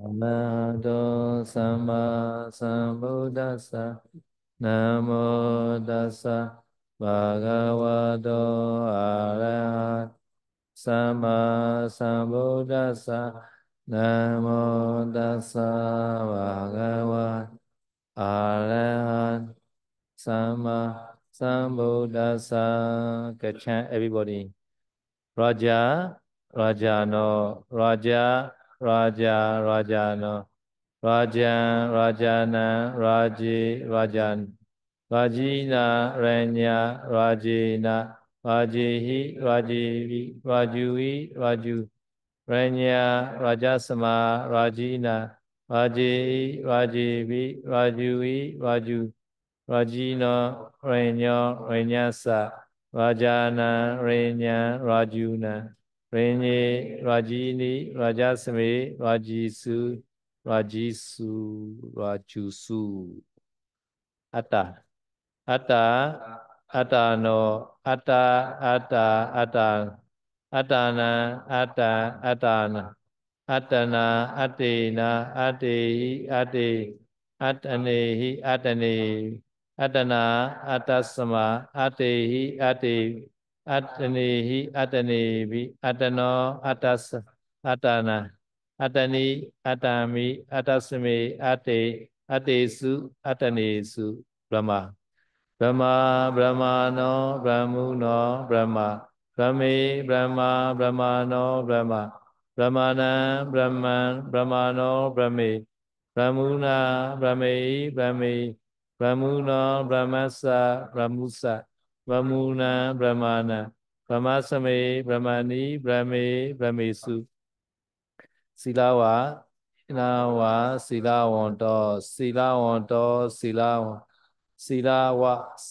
Amado Sama Sambuddhasa Namo Dasa Bhagavado Arahat Sama Sambuddhasa Namo Dasa Bhagavat Arahat Sama Sambuddhasa Good chant everybody Raja ရာဂျာနောရာဂျာရာဂျာရာဂျာနောရာဂျံရာဂျာနံရာဂျေရာဂျာရာဂျီနာရညာရာဂျေနာရာဂျေဟိရာဂျေဝိရာဂျူဝိရာဂျူရညာရာဂျစမာရာဂျီနာရာဂျေရာဂျေဝိရာဂျူဝိရာဂျူရာဂျီနောရညောရညာစရာဂျာနံရညာရာဂျူနံ Renye Rajini Rajasame Rajisu Rajisu Rajusu Atta Atta Atta no Atta Atta Atta Atana Atta Atana Atana Atena Atehi Ate Atanehi Atane Atana Atasama Atehi Ate အတ္တနေဟိအတ္တနေပိအတ္တနောအတ္တသအတ္တနာအတ္တနိအတ္တမိအတ္တစမေအတ္တေအတ္တေစုအတ္တနေစုဗြဟ္မာဗြဟ္မာဗြဟ္မာနောဗြဟ္မုနောဗြဟ္မာဗြဟ္မေဗြဟ္မာဗြဟ္မာနောဗြဟ္မာဗြဟ္မာနံဗြဟ္မံဗြဟ္မာနောဗြဟ္မေဗြဟ္မုနာဗြဟ္မေဗြဟ္မေဗြဟ္မုနောဗြဟ္မသဗြဟ္မုသဗမူနံဗြဟ္မာနံဗမစမေဗြဟ္မဏီဗြဟ္မေဗြဟ္မေစုศีลဝါနာဝါศีလဝန္တောศีလဝန္တောศีလဝံศีလဝ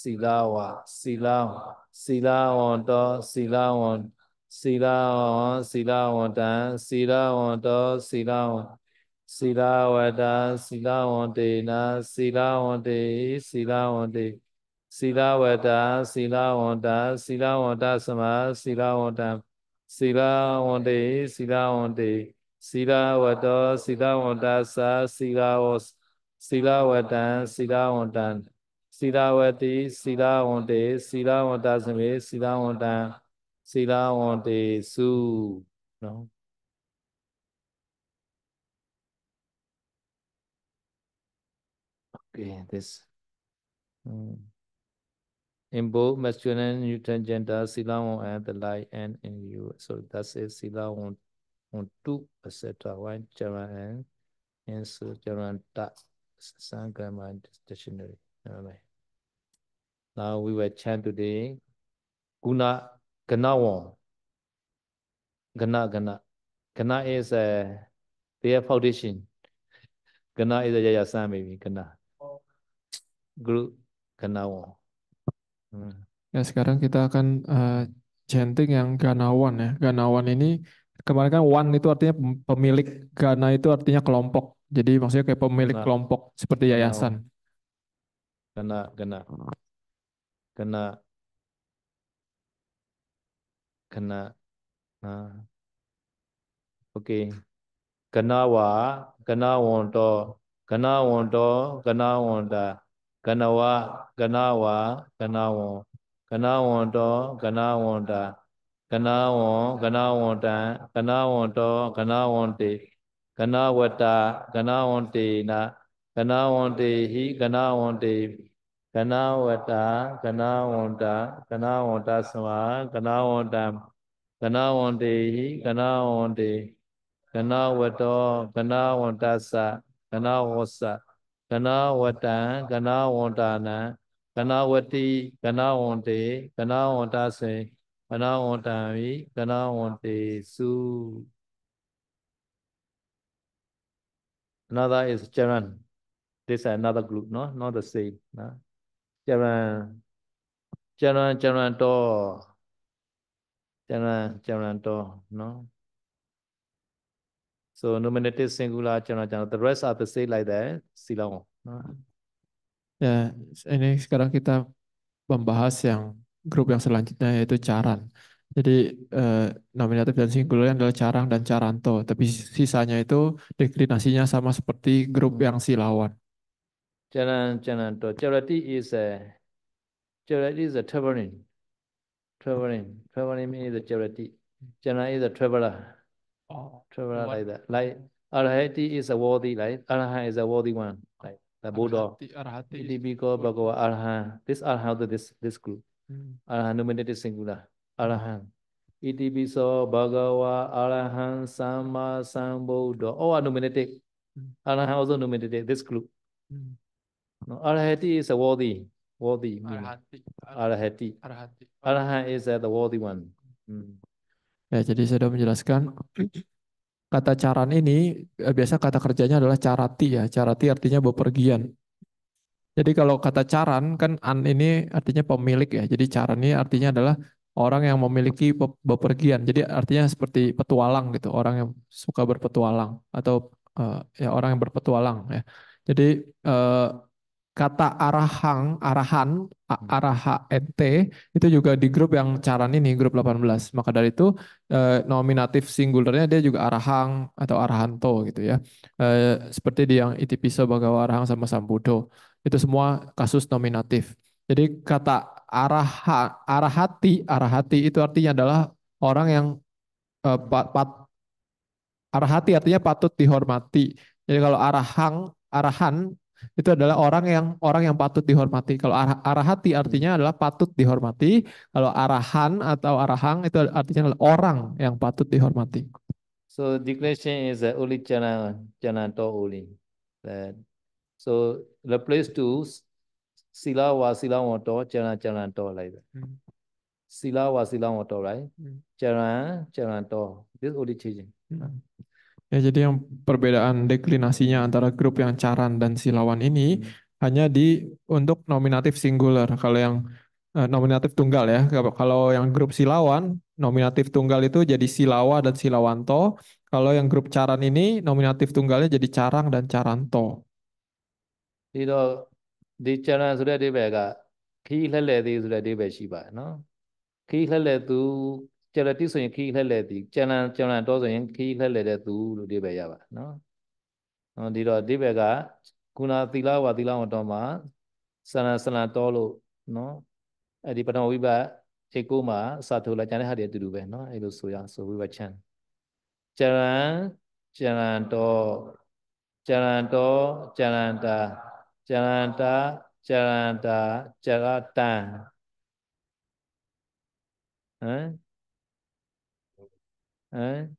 ศีလဝศีလဝศีလဝန္တောศีလဝံศีလဝံศีလဝန္တံศีလဝန္တောศีလဝံศีလဝတ္တศีလဝန္တေနศีလဝန္တေศีလဝန္တေศีลဝတ္တศีလဝန္တศีလဝန္တစမศีလဝန္တศีလဝန္တေศีလဝန္တေศีလဝတ္တศีလဝန္တသာศีလဝศีလဝတ္တံศีလဝန္တံศีလဝတိศีလဝန္တေศีလဝန္တစမေศีလဝန္တံศีလဝန္တေစုနော် Okay, this. Mm. in both masculine and neutral gender, sila on and the light and in you. So that's it, sila on, on two, etc. One, charan and, and so charan ta, sun grammar dictionary. Never Now we will chant today, guna, gana one. Gana, gana. Gana is a, their foundation. Gana is a yaya san maybe, gana. Guru, gana one. Hmm. Ya sekarang kita akan uh, chanting yang ganawan ya. Ganawan ini kemarin kan one itu artinya pemilik, gana itu artinya kelompok. Jadi maksudnya kayak pemilik gana. kelompok seperti yayasan. Gana, gana, gana, gana. Nah. Oke. Okay. Ganawa, ganawonto, ganawonto, ganawonta. ကနဝကနဝကနဝံကနဝန္တောကနဝန္တာကနဝံကနဝန္တံကနဝန္တောကနဝန္တေကနဝတ္တကနဝန္တေနကနဝန္တေဟိကနဝန္တေကနဝတ္တကနဝန္တာကနဝန္တသမကနဝန္တံကနဝန္တေဟိကနဝန္တေကနဝတ္တောကနဝန္တသကနဝောသကနာဝတံကနာဝန္တာနံကနာဝတိကနာဝန္တေကနာဝန္တာစေကနာဝန္တံဝိကနာဝန္တေစု another is charan this is another group no not the same นะ charan charan charan တော့ charan charan တော့ no So nominative singular, chana chana. The rest are the same like that. Silaong. Ya, ini sekarang kita membahas yang grup yang selanjutnya yaitu caran. Jadi eh, nominatif dan yang adalah carang dan caranto, tapi sisanya itu deklinasinya sama seperti grup yang silawan. Caran to Charity is a charity is a traveling. Traveling. Traveling means the charity. Chana is a traveler. Oh, traveler like that. Like Arhati is a worthy, right? Arha is a worthy one, like the Buddha. Arhati Biko Bhagava Arha. This Arha, this this group. Mm. Arha nominated singular. Hmm. Arhan. Itibiso Bhagava Arahan Sama Sambuddha. All Oh, nominated. Mm. Arahan also nominated this group. Mm. No, Arhati is a worthy. Worthy. Arhati. Arhati. Arhati. is uh, the worthy one. Mm. Ya, jadi saya sudah menjelaskan kata caran ini eh, biasa kata kerjanya adalah carati ya. Carati artinya bepergian. Jadi kalau kata caran kan an ini artinya pemilik ya. Jadi caran ini artinya adalah orang yang memiliki bepergian. Jadi artinya seperti petualang gitu, orang yang suka berpetualang atau uh, ya orang yang berpetualang ya. Jadi uh, kata arahang, arahan, hmm. arahant itu juga di grup yang caran ini, grup 18. Maka dari itu eh, nominatif singularnya dia juga arahang atau arahanto gitu ya. Eh, seperti di yang itipiso bagawa arahang sama sambudo. Itu semua kasus nominatif. Jadi kata arah arahati, arahati itu artinya adalah orang yang eh, pat, pat, arahati artinya patut dihormati. Jadi kalau arahang, arahan itu adalah orang yang orang yang patut dihormati. Kalau arah, arahati artinya hmm. adalah patut dihormati. Kalau arahan atau arahang itu artinya adalah orang yang patut dihormati. So declaration is that uli chana chana to uli. That so the place to sila wa sila moto chana chana to like that. Hmm. Sila wa sila moto right? Chana hmm. chana to. This uli changing. Hmm. Ya, jadi yang perbedaan deklinasinya antara grup yang caran dan silawan ini hmm. hanya di untuk nominatif singular. Kalau yang eh, nominatif tunggal ya, kalau yang grup silawan, nominatif tunggal itu jadi silawa dan silawanto. Kalau yang grup caran ini nominatif tunggalnya jadi carang dan caranto. Itu di caran sudah di bega. itu sudah di besi itu. ကျလတိဆိုရင်ခီးလှဲ့လှဲ့သည်ကျလန်ကျလန်တော့ဆိုရင်ခီးလှဲ့လှဲ့တဲ့သူလို့ဒီပဲရပါနော်။ဟောဒီတော့ဒီပဲကကုဏသီလဝါသီလဝတော်မှာဆန္ဒဆန္ဒတော်လို့နော်။အဲ့ဒီပထမဝိပတ်ခြေကိုမှာအစာထုတ်လာကျန်တဲ့ဟာတွေအတူတူပဲနော်။အဲ့လိုဆိုရဆိုဝိပတ်ချမ်း။ကျလန်ကျလန်တော်ကျလန်တော်ကျလန်တာကျလန်တာကျလန်တာကျလတန်ဟမ် eh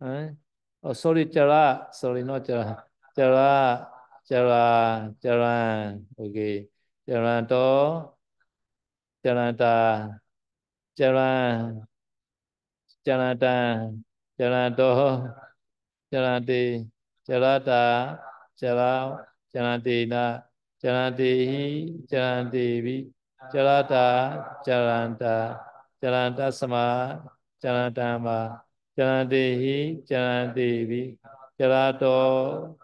eh Oh, sorry, cara, Sorry, no cara, cara, cara, cara, Oke. Okay. to. cara ta. cara, cara ta. cara to. cara ti. cara ta. cara, cara ti na. cara ti hi. Celah ti bi Jalada, Jalanda, Jalanda Sama, Jalandama, Jalandehi, Jalandevi, Jalado,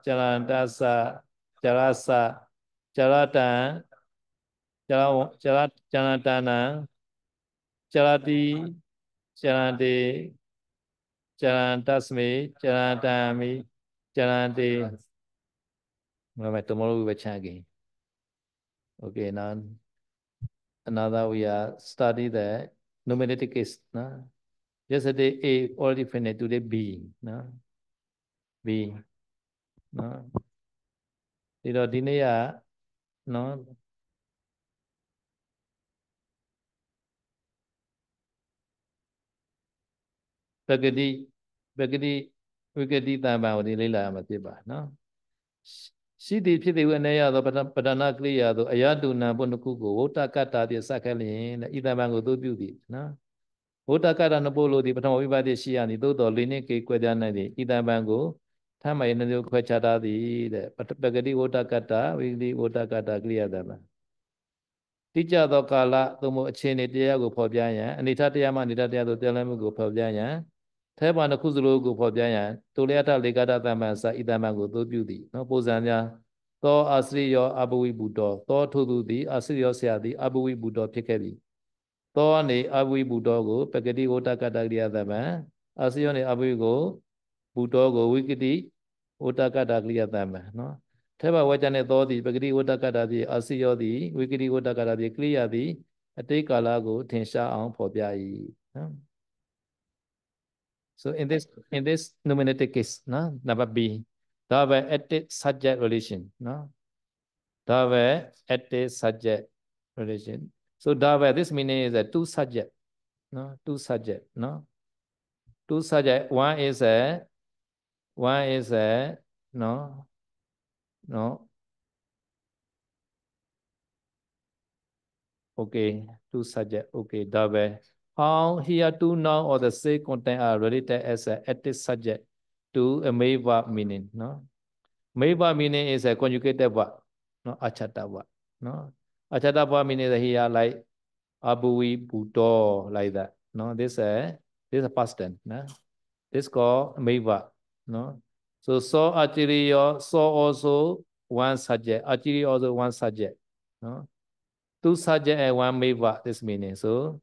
Jalandasa, Jalasa, Jaladan, Jaladana, Jaladi, Jalande, Jalandasmi, Jalandami, Jalande. Rồi mày tôi mua về cha lagi Okay, non. another we are study the numerative case na yesterday a already finished today b နော် b နော်ဒီတော့ဒီနေ့ကနော်ပဂတိပဂတိဝိကတိတံပံကိုဒီလေ့လာရမှာဖြစ်ပါနော်ရှိသည်ဖြစ်သည်ဟုအနေရသောပဒနာကရိယာသို့အယတုဏပုဏ္ဏကုကိုဝဋ္တကတ္တာဖြင့်စက်ခဲ့လျင်တဲ့ဤတမန်ကိုသို့ပြုသည်နော်ဝဋ္တကတ္တနပုလိုသည်ပထမဝိပါဒရှိရသည်သို့တော်လေးနှင့်ကိကွဲပြားနိုင်သည်ဤတမန်ကိုထမ်းမယနှမျိုးခွဲခြားထားသည်တဲ့ပဂတိဝဋ္တကတ္တာဝိလိဝဋ္တကတ္တာကရိယာတမန်တိကျသောကာလသို့မဟုတ်အခြေအနေတရားကိုဖော်ပြရန်အနိဋ္ဌတရားမှအနိဋ္ဌတရားသို့ပြောင်းလဲမှုကိုဖော်ပြရန်ထဲပါနှစ်ခုစလုံးကိုဖော်ပြရန်တုလျတလေကတသမ္ပန်စာဤသမ္ပန်ကိုသို့ပြုသည်နော်ပုံစံများသောအာစရိယောအဘဝိဘူတောသောထို့သူသည်အာစရိယောဆရာသည်အဘဝိဘူတောဖြစ်ခဲ့ပြီသောအနေအဘဝိဘူတောကိုပကတိဝတကတကရိယသမ္ပန်အာစရိယောနေအဘဝိကိုဘူတောကိုဝိကတိဝတကတကရိယသမ္ပန်နော်ထဲပါဝါကျနဲ့သောသည်ပကတိဝတကတာဖြင့်အာစရိယောသည်ဝိကတိဝတကတာဖြင့်ကရိယာသည်အတိတ်ကာလကိုထင်ရှားအောင်ဖော်ပြ၏နော် So in this in this nominative case, no, number B, there were active subject relation, no, there were subject relation. So there this meaning is a two subject, no, two subject, no, two subject. One is a, one is a, no, no. Okay, two subject. Okay, there how here hereto now or the same content are related as an active subject to a meva meaning. No? Meva meaning is a conjugated verb, no achata verb. No? Achata verb meaning here like abui puto, like that. No, this is this a past tense. No? This called meva. No? So so actually your uh, so also one subject, actually also one subject. No? Two subject and one meva, this meaning. So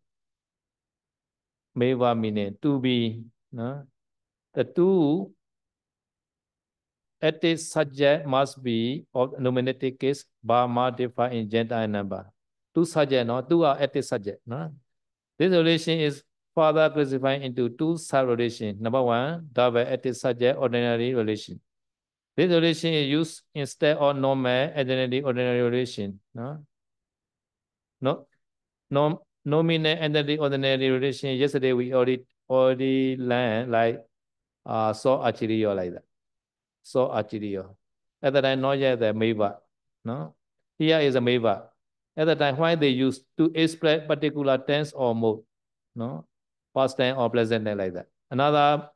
mevamine, to be. No? The two at this subject must be of nominative case by modifying in gender and number. Two subject, no? Two are at this subject. No? This relation is further classified into two sub-relations. Number one, double at this subject ordinary relation. This relation is used instead of normal ordinary ordinary relation. No? No, no nominal the ordinary relation. Yesterday we already already learned like uh so achiriyo like that. So achiriyo. At that time, not yet the meva. No? Here is a meva. At that time, why they use to express particular tense or mode. No? Past tense or present tense like that. Another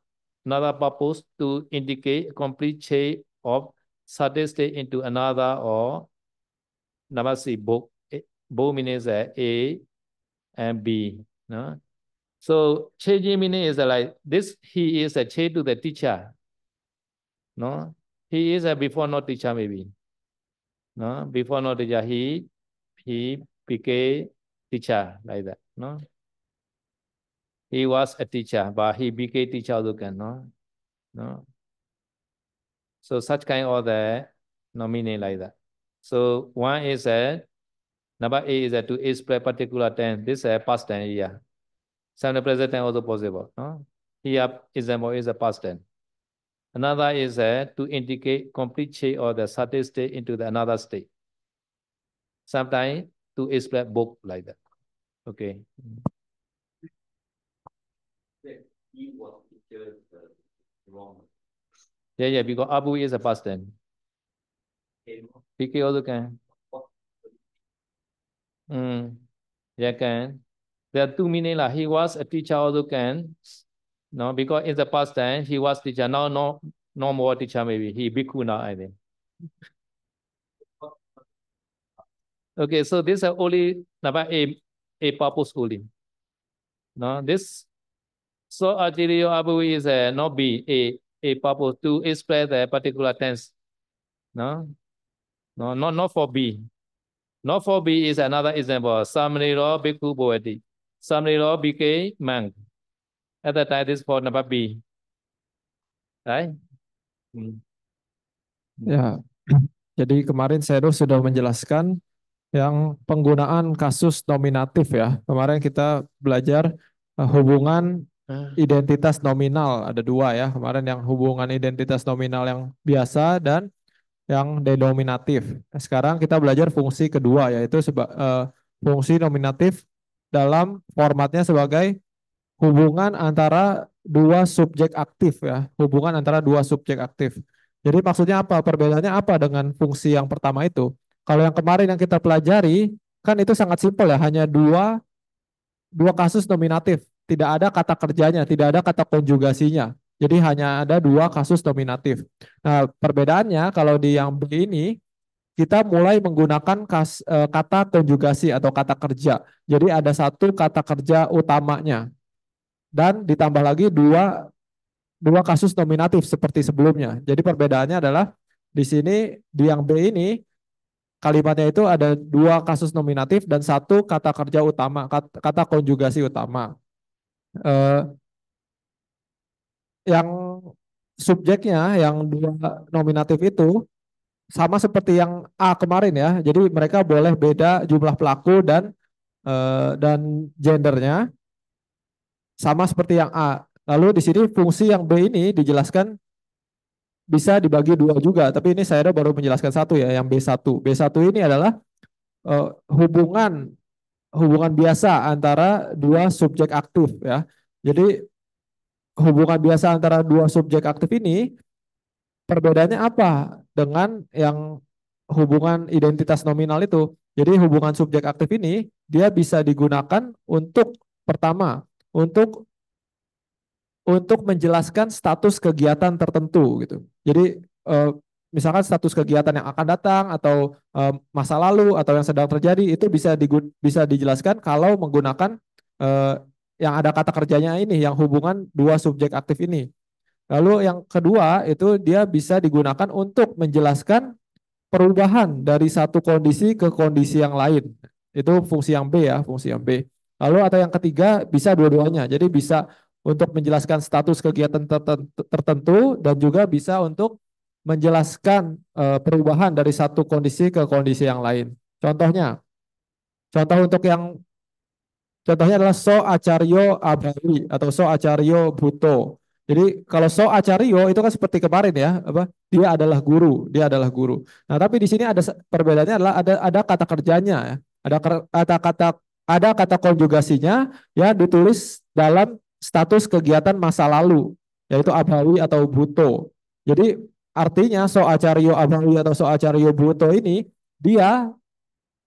another purpose to indicate complete change of certain state into another or namasi book eh, bo means a and be. No? So Che Jimini is like this, he is a Che to the teacher. No? He is a before no teacher maybe. No? Before no teacher, he, he became teacher like that. No? He was a teacher, but he became teacher also can, no? No? So such kind of the nominee like that. So one is a Number A is to express particular tense. This is a past tense here. Seven present tense also possible. No? Here example is a past tense. Another is uh, to indicate complete change or the certain state into the another state. Sometimes to explain book like that. Okay. Yeah, yeah, because Abu is a past tense. PK also can. Mm. Yeah, can. There are two meaning like he was a teacher also can. No, because in the past time he was teacher. Now no no more teacher maybe. He bhikkhu now, I think. okay, so this is only number a a purpose only. No, this so Ajiriyo abu is a uh, not B, a a purpose to express a particular tense. No, no, not not for B. Not 4b is another example. Samniro Bhikkhu Samri lo became mang. At that time, this is for number B. Right? Hmm. Ya, jadi kemarin saya sudah menjelaskan yang penggunaan kasus nominatif ya. Kemarin kita belajar eh, hubungan ah. identitas nominal ada dua ya. Kemarin yang hubungan identitas nominal yang biasa dan yang denominatif. Nah, sekarang kita belajar fungsi kedua yaitu seba, uh, fungsi nominatif dalam formatnya sebagai hubungan antara dua subjek aktif ya, hubungan antara dua subjek aktif. Jadi maksudnya apa? Perbedaannya apa dengan fungsi yang pertama itu? Kalau yang kemarin yang kita pelajari kan itu sangat simpel ya, hanya dua dua kasus nominatif, tidak ada kata kerjanya, tidak ada kata konjugasinya. Jadi hanya ada dua kasus dominatif. Nah, perbedaannya kalau di yang B ini kita mulai menggunakan kas, e, kata konjugasi atau kata kerja. Jadi ada satu kata kerja utamanya dan ditambah lagi dua dua kasus nominatif seperti sebelumnya. Jadi perbedaannya adalah di sini di yang B ini kalimatnya itu ada dua kasus nominatif dan satu kata kerja utama kata, kata konjugasi utama. E, yang subjeknya yang dua nominatif itu sama seperti yang A kemarin ya. Jadi mereka boleh beda jumlah pelaku dan uh, dan gendernya sama seperti yang A. Lalu di sini fungsi yang B ini dijelaskan bisa dibagi dua juga, tapi ini saya baru menjelaskan satu ya, yang B1. B1 ini adalah uh, hubungan hubungan biasa antara dua subjek aktif ya. Jadi hubungan biasa antara dua subjek aktif ini perbedaannya apa dengan yang hubungan identitas nominal itu? Jadi hubungan subjek aktif ini dia bisa digunakan untuk pertama untuk untuk menjelaskan status kegiatan tertentu gitu. Jadi eh, misalkan status kegiatan yang akan datang atau eh, masa lalu atau yang sedang terjadi itu bisa bisa dijelaskan kalau menggunakan eh, yang ada kata kerjanya ini yang hubungan dua subjek aktif ini. Lalu yang kedua itu dia bisa digunakan untuk menjelaskan perubahan dari satu kondisi ke kondisi yang lain. Itu fungsi yang B ya, fungsi yang B. Lalu atau yang ketiga bisa dua-duanya. Jadi bisa untuk menjelaskan status kegiatan tertentu dan juga bisa untuk menjelaskan eh, perubahan dari satu kondisi ke kondisi yang lain. Contohnya, contoh untuk yang Contohnya adalah so acaryo Abawi atau so acaryo buto. Jadi kalau so acaryo itu kan seperti kemarin ya, apa? Dia adalah guru, dia adalah guru. Nah, tapi di sini ada perbedaannya adalah ada ada kata kerjanya ya. Ada kata-kata ada kata konjugasinya ya ditulis dalam status kegiatan masa lalu yaitu abawi atau buto. Jadi artinya so acaryo abawi atau so acaryo buto ini dia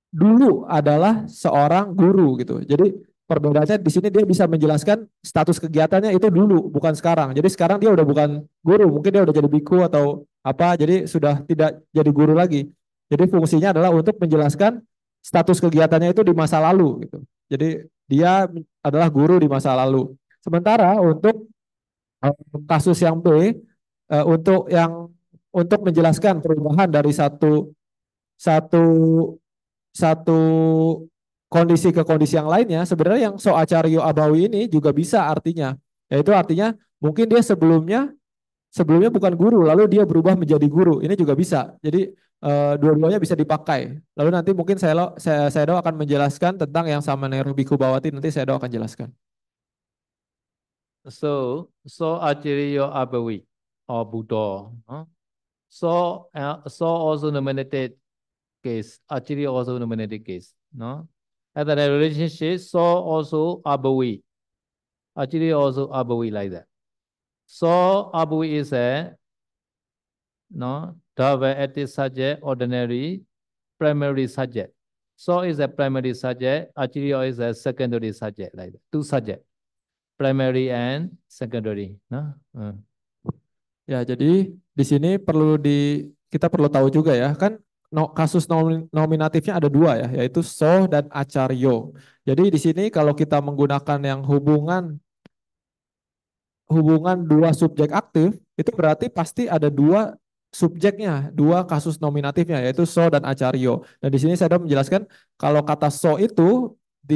dulu adalah seorang guru gitu. Jadi perbedaannya di sini dia bisa menjelaskan status kegiatannya itu dulu bukan sekarang jadi sekarang dia udah bukan guru mungkin dia udah jadi biku atau apa jadi sudah tidak jadi guru lagi jadi fungsinya adalah untuk menjelaskan status kegiatannya itu di masa lalu gitu jadi dia adalah guru di masa lalu sementara untuk eh, kasus yang B eh, untuk yang untuk menjelaskan perubahan dari satu satu satu kondisi ke kondisi yang lainnya, sebenarnya yang so acario abawi ini juga bisa artinya. Yaitu artinya mungkin dia sebelumnya sebelumnya bukan guru, lalu dia berubah menjadi guru. Ini juga bisa. Jadi eh, dua-duanya bisa dipakai. Lalu nanti mungkin saya lo, saya saya akan menjelaskan tentang yang sama Nairobi Kubawati nanti saya akan jelaskan. So, so acario Abawi or Buddha. Huh? So, uh, so also nominated case. Acharya also nominated case. No, at the relationship, so also Abawi. Actually, also Abawi like that. So Abawi is a no double at subject, ordinary, primary subject. So is a primary subject, actually is a secondary subject like that. Two subject, primary and secondary. No? uh. Ya, jadi di sini perlu di kita perlu tahu juga ya kan no, kasus nominatifnya ada dua ya, yaitu so dan acaryo. Jadi di sini kalau kita menggunakan yang hubungan hubungan dua subjek aktif, itu berarti pasti ada dua subjeknya, dua kasus nominatifnya yaitu so dan acaryo. Dan di sini saya sudah menjelaskan kalau kata so itu di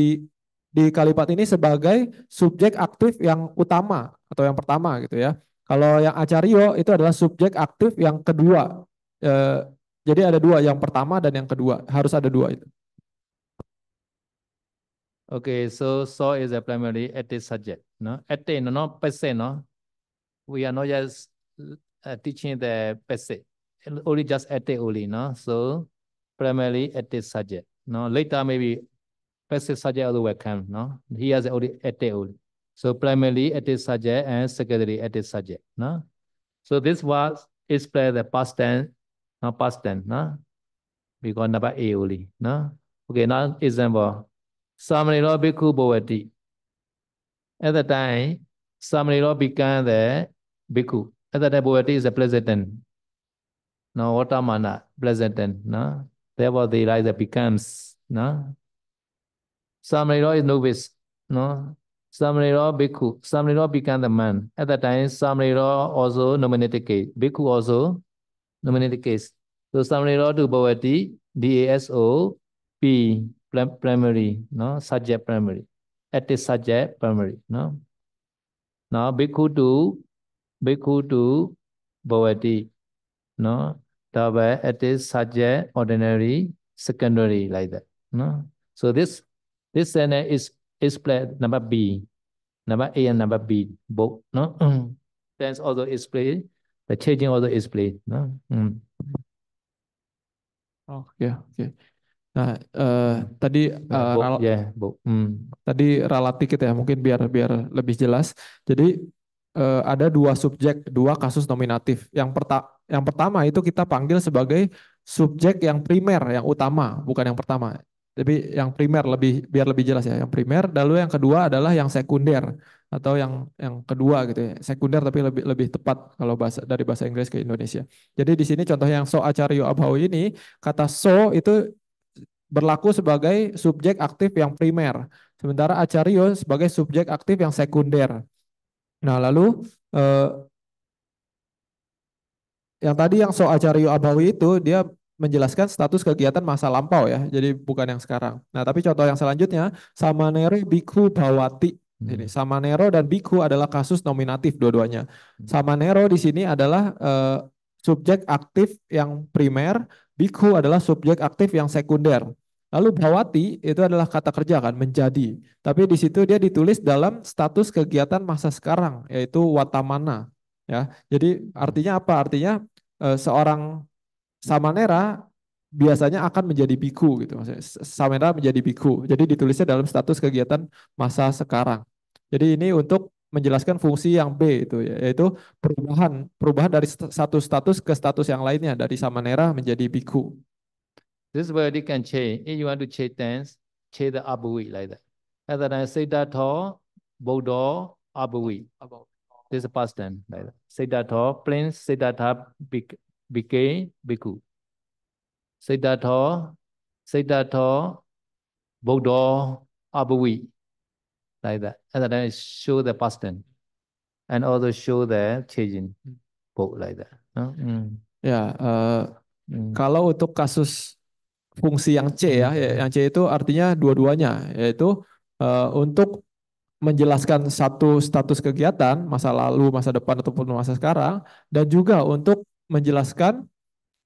di kalimat ini sebagai subjek aktif yang utama atau yang pertama gitu ya. Kalau yang acaryo itu adalah subjek aktif yang kedua. Eh, jadi ada dua, yang pertama dan yang kedua. Harus ada dua itu. Okay, so so is a primary at subject. No, at the no, no per se, no. We are not just uh, teaching the per se, only just at the only, no. So primarily at the subject. No, later maybe per se subject also will come, no. he has only at the only. So primarily at the subject and secondary at the subject, no. So this was explain the past tense no, past tense, no? Because number A only, no? Okay, now example. Samarilo bhikkhu bhavati. At the time, Samarilo became the bhikkhu. At the time, bhavati is a pleasant tense. No, otamana, pleasant tense, no? Therefore, the riser becomes, no? Samarilo is novice, no? Samariro bhikkhu. Samariro became the man. At the time, Samariro also nominated case. Bhikkhu also the case. So summary law to Bawati, DASO, P, primary, no, subject primary. At the subject primary, no. Now, Bhikkhu to, Bhikkhu to Bawati, no. Tava at the subject ordinary, secondary, like that, no. So this, this sentence is explained number B, number A and number B, both, no. That's also explained The changing of the No? Hmm. Oke, oh, oke. Nah, uh, tadi uh, Bo, yeah, tadi ralat dikit ya, mungkin biar biar lebih jelas. Jadi uh, ada dua subjek, dua kasus nominatif. Yang pertama yang pertama itu kita panggil sebagai subjek yang primer, yang utama, bukan yang pertama. Tapi yang primer lebih biar lebih jelas ya, yang primer. Lalu yang kedua adalah yang sekunder atau yang yang kedua gitu ya sekunder tapi lebih lebih tepat kalau bahasa dari bahasa Inggris ke Indonesia. Jadi di sini contoh yang so acario abhau ini kata so itu berlaku sebagai subjek aktif yang primer, sementara acario sebagai subjek aktif yang sekunder. Nah lalu eh, yang tadi yang so acario abhau itu dia menjelaskan status kegiatan masa lampau ya, jadi bukan yang sekarang. Nah tapi contoh yang selanjutnya samanere biku bawati ini hmm. sama Nero dan Biku adalah kasus nominatif dua-duanya. Hmm. Sama Nero di sini adalah uh, subjek aktif yang primer, Biku adalah subjek aktif yang sekunder. Lalu bawati itu adalah kata kerja kan menjadi. Tapi di situ dia ditulis dalam status kegiatan masa sekarang yaitu watamana. Ya, jadi artinya apa? Artinya uh, seorang Samanera biasanya akan menjadi biku gitu maksudnya samena menjadi biku jadi ditulisnya dalam status kegiatan masa sekarang jadi ini untuk menjelaskan fungsi yang B itu yaitu perubahan perubahan dari satu status ke status yang lainnya dari samanera menjadi biku this is where you can change if you want to change tense change the abui like that other than to bodo abui this is past tense like that to plain bik became biku Buddha, abhavi like that and then show the past tense and also show the changing book both like that huh? mm. ya uh, mm. kalau untuk kasus fungsi yang C ya mm. yang C itu artinya dua-duanya yaitu uh, untuk menjelaskan satu status kegiatan masa lalu masa depan ataupun masa sekarang dan juga untuk menjelaskan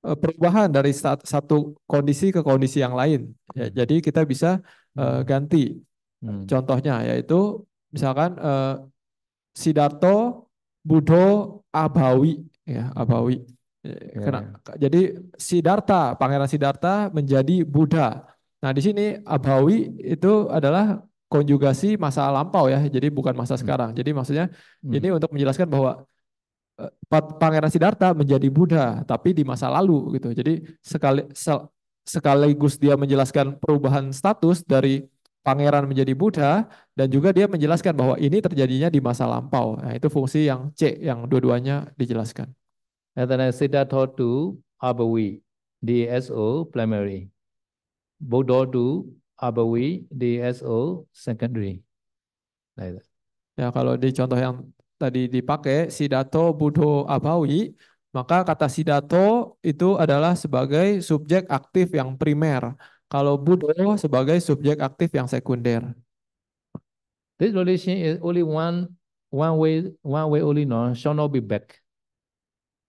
Eh, perubahan dari satu kondisi ke kondisi yang lain. Ya, jadi kita bisa uh, ganti. Hmm. Contohnya yaitu misalkan uh, eh, Sidarto Budo Abawi ya Abawi. ya. ya. Jadi Sidarta Pangeran Sidarta menjadi Buddha. Nah di sini Abawi itu adalah konjugasi masa lampau ya. Jadi bukan masa hmm. sekarang. Jadi maksudnya hmm. ini untuk menjelaskan bahwa Eh, pangeran Siddhartha menjadi Buddha, tapi di masa lalu gitu. Jadi sekali sekaligus dia menjelaskan perubahan status dari pangeran menjadi Buddha dan juga dia menjelaskan bahwa ini terjadinya di masa lampau. Nah, itu fungsi yang C yang dua-duanya dijelaskan. Natana Siddhartha to Abawi, DSO primary. Buddha to Abawi, DSO secondary. Like nah, Ya kalau di contoh yang tadi dipakai sidato Budho Abawi, maka kata sidato itu adalah sebagai subjek aktif yang primer. Kalau Budho sebagai subjek aktif yang sekunder. This relation is only one one way one way only no shall not be back.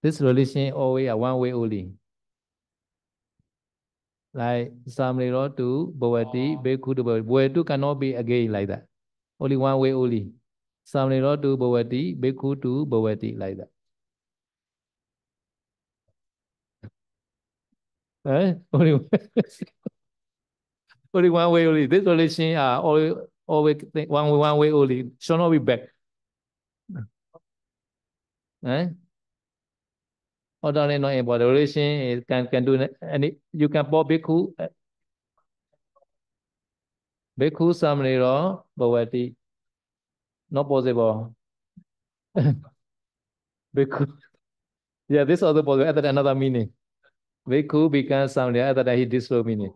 This relation always a one way only. Like Samriro to Bhavati, oh. to Bhavati. Bhavati cannot be again like that. Only one way only. Samnirotu bhavati, bhikkhu tu bhavati, like that. Eh? Only, only one way only. This relation are only always one one way only. Shall not be back. Eh? Ordinary not about the relation it can can do any you can pour bhikkhu eh? bhikkhu samniro bhavati not possible because yeah this also possible at another meaning Bhikkhu becomes something other than he this meaning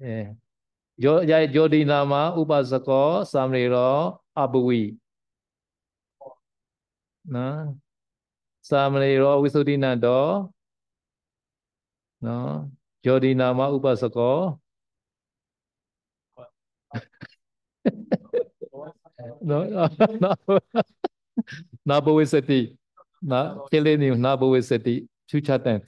yeah ယောယောဒီနာမဥပစကောသံရေရောအပဝိနော်သံရေရောဝိသုဒိနတောနော်ယောဒီနာမဥပစကော no, no, Nabawi Seti. Na, killing you, Nabawi Seti. Future ten,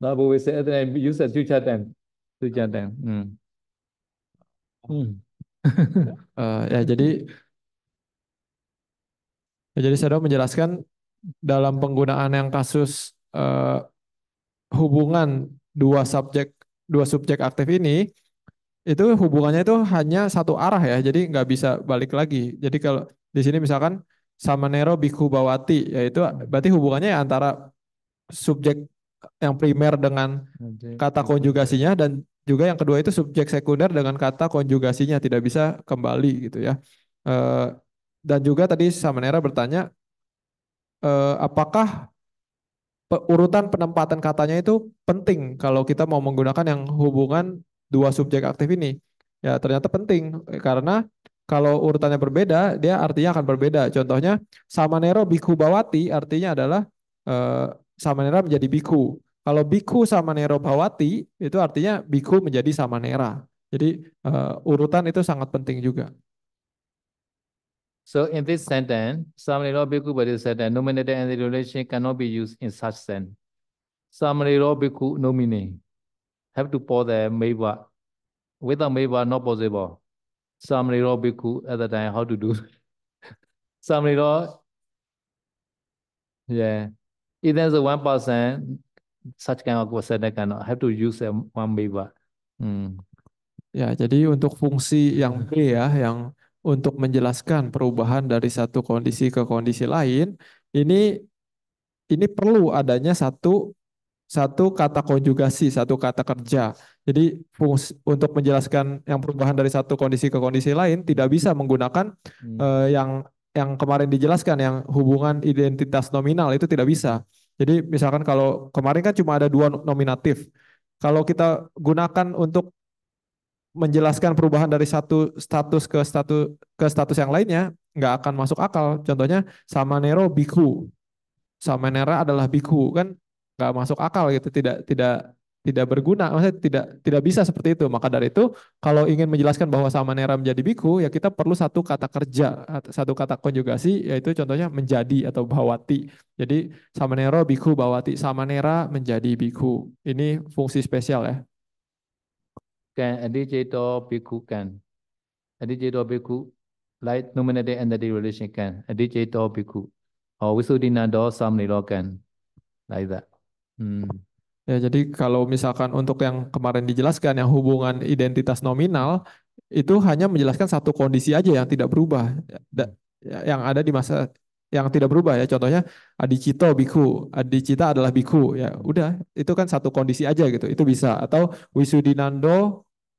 Nabawi Seti, then eh, you said future ten, Future ten, Hmm. Hmm. uh, ya jadi ya, jadi saya menjelaskan dalam penggunaan yang kasus uh, hubungan dua subjek dua subjek aktif ini itu hubungannya itu hanya satu arah ya jadi nggak bisa balik lagi jadi kalau di sini misalkan sama Nero Biku Bawati yaitu berarti hubungannya antara subjek yang primer dengan kata konjugasinya dan juga yang kedua itu subjek sekunder dengan kata konjugasinya tidak bisa kembali gitu ya eh, dan juga tadi Samanera bertanya eh, apakah urutan penempatan katanya itu penting kalau kita mau menggunakan yang hubungan dua subjek aktif ini. Ya, ternyata penting e, karena kalau urutannya berbeda, dia artinya akan berbeda. Contohnya, Samanero Biku Bawati artinya adalah e, Samanera menjadi Biku. Kalau Biku Samanero Bawati, itu artinya Biku menjadi Samanera. Jadi e, urutan itu sangat penting juga. So in this sentence, Samariro Bhikkhu Bodhi said that nominated the relation cannot be used in such sense. Samariro Bhikkhu nominee have to pour the meva. Without meva, not possible. Samariro Bhikkhu at the time, how to do? Samariro, yeah. Even the one person, such kind of they cannot have to use one meva. Hmm. Ya, jadi untuk fungsi yang B ya, yang untuk menjelaskan perubahan dari satu kondisi ke kondisi lain, ini ini perlu adanya satu satu kata konjugasi, satu kata kerja. Jadi fungsi, untuk menjelaskan yang perubahan dari satu kondisi ke kondisi lain tidak bisa menggunakan hmm. uh, yang yang kemarin dijelaskan yang hubungan identitas nominal itu tidak bisa. Jadi misalkan kalau kemarin kan cuma ada dua nominatif. Kalau kita gunakan untuk menjelaskan perubahan dari satu status ke status ke status yang lainnya nggak akan masuk akal. Contohnya sama Nero biku, sama Nera adalah biku kan nggak masuk akal gitu, tidak tidak tidak berguna, maksudnya tidak tidak bisa seperti itu. Maka dari itu kalau ingin menjelaskan bahwa sama Nera menjadi biku ya kita perlu satu kata kerja, satu kata konjugasi yaitu contohnya menjadi atau bawati. Jadi sama Nero biku bawati, sama Nera menjadi biku. Ini fungsi spesial ya bhikkhu like nominated entity relation ကံအတိจิตတောဘိက္ခု or oh, Wisudinando Samnilokan like that hmm. Ya, jadi kalau misalkan untuk yang kemarin dijelaskan yang hubungan identitas nominal itu hanya menjelaskan satu kondisi aja yang tidak berubah yang ada di masa yang tidak berubah ya contohnya adicito biku adicita adalah biku ya udah itu kan satu kondisi aja gitu itu bisa atau wisudinando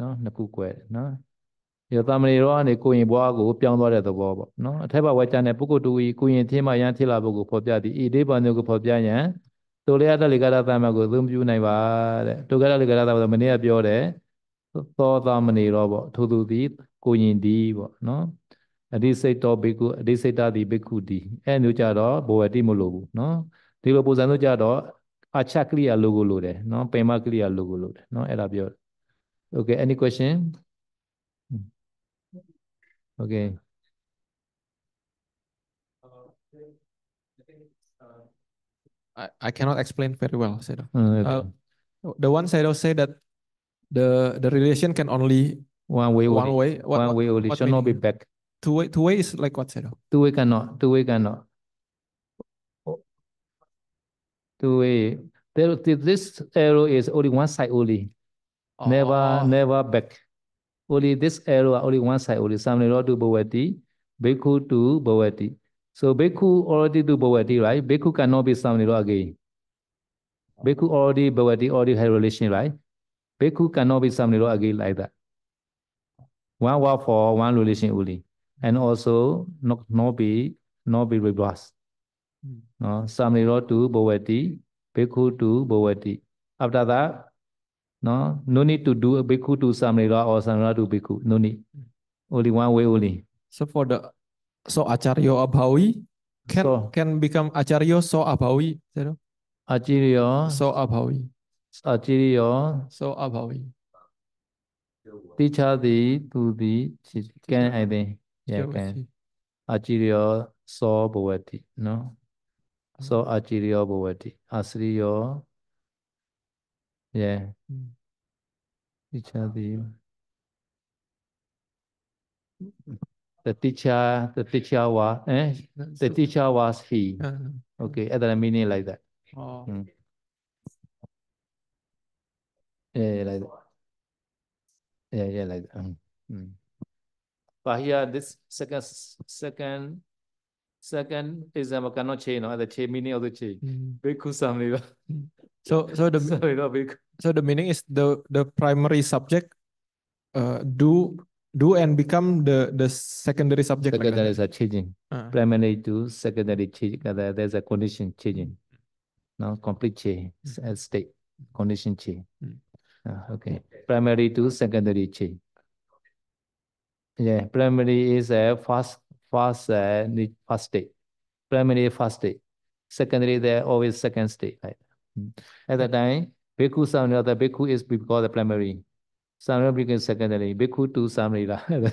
နော်နှစ်ခုကွဲတယ်နော်ရသမဏေရောကနေကိုရင်ဘွားကိုပြောင်းသွားတဲ့သဘောပေါ့နော်အထက်ဘဝကျန်တဲ့ပုဂ္ဂိုလ်တူကြီးကိုရင်ချင်းမှယန်းထိလာပုဂ္ဂိုလ်ဖော်ပြသည်ဤဒေဘာညုကိုဖော်ပြရန်တူလေရတလေကရသမကိုသုံးပြနိုင်ပါတဲ့တူကရလေကရသမဆိုမနေ့ကပြောတယ်သောသမဏေရောပေါ့ထိုသူသည်ကိုရင်ဒီပေါ့နော်အဒီစိတ်တော်ဘေကုအဒီစိတ်တသည်ဘေကုဒီအဲ့မျိုးကြတော့ဘဝတိမလို့ဘူးနော်ဒီလိုပုံစံမျိုးကြတော့အချက်ကရိယာလိုကိုလိုတယ်နော်ပင်မကရိယာလိုကိုလိုတယ်နော်အဲ့ဒါပြောတယ် Okay, any question? Okay. I, I cannot explain very well, Saido. Oh, uh, the one Saido say that the the relation can only one way one way what, one way only should not be back. Two way two way is like what Saido? Two way cannot two way cannot. Two way. There, this arrow is only one side only. never never back only this arrow only one side only samnero to bhavati bhikkhu to bhavati so bhikkhu already to bhavati right bhikkhu cannot be samnero again bhikkhu already bhavati already had relation right bhikkhu cannot be samnero again like that one word for one relation only and also not not be not be reversed no samnero to bhavati bhikkhu to bhavati after that No, no need to do a bhikkhu to samrela or samrela to bhikkhu. No need. Only one way only. So for the so acharya abhavi can so, can become acharya so abhawi. Acharya so abhavi Acharya so abhavi Teacher the to the can I then yeah can. Acharya so bhavati. No. So acharya bhavati. Asriya Yeah. Hmm. Teacher Deep. The teacher, the teacher was, eh? The teacher was he. Uh-huh. Okay, at the meaning like that. Oh. Mm. Yeah, yeah, like that. Yeah, yeah, like that. Mm. But here, this second, second, second is example cannot change, no? the change meaning of the change. Mm. So, so the so, you know, so the meaning is the the primary subject uh, do do and become the the secondary subject. Secondary like changing. Uh. Primary to secondary change. Uh, there's a condition changing. No complete change mm. Uh, at Condition change. Mm. Uh, okay. Primary to secondary change. Yeah, primary is a fast fast uh, fast state. Primary fast state. Secondary there always second state. Right? Hmm. At the time, Bhikkhu Samrila, the Bhikkhu is we the primary. Samrila Bhikkhu is secondary. Bhikkhu to lah,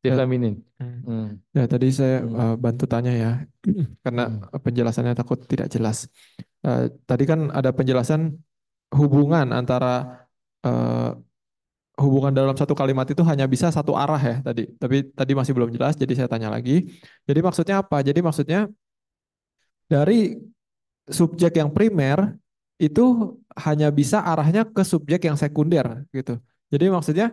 Different ya. meaning. Hmm. hmm. Ya, tadi saya hmm. uh, bantu tanya ya, hmm. karena hmm. penjelasannya takut tidak jelas. Uh, tadi kan ada penjelasan hubungan antara uh, hubungan dalam satu kalimat itu hanya bisa satu arah ya tadi. Tapi tadi masih belum jelas, jadi saya tanya lagi. Jadi maksudnya apa? Jadi maksudnya dari subjek yang primer itu hanya bisa arahnya ke subjek yang sekunder gitu. Jadi maksudnya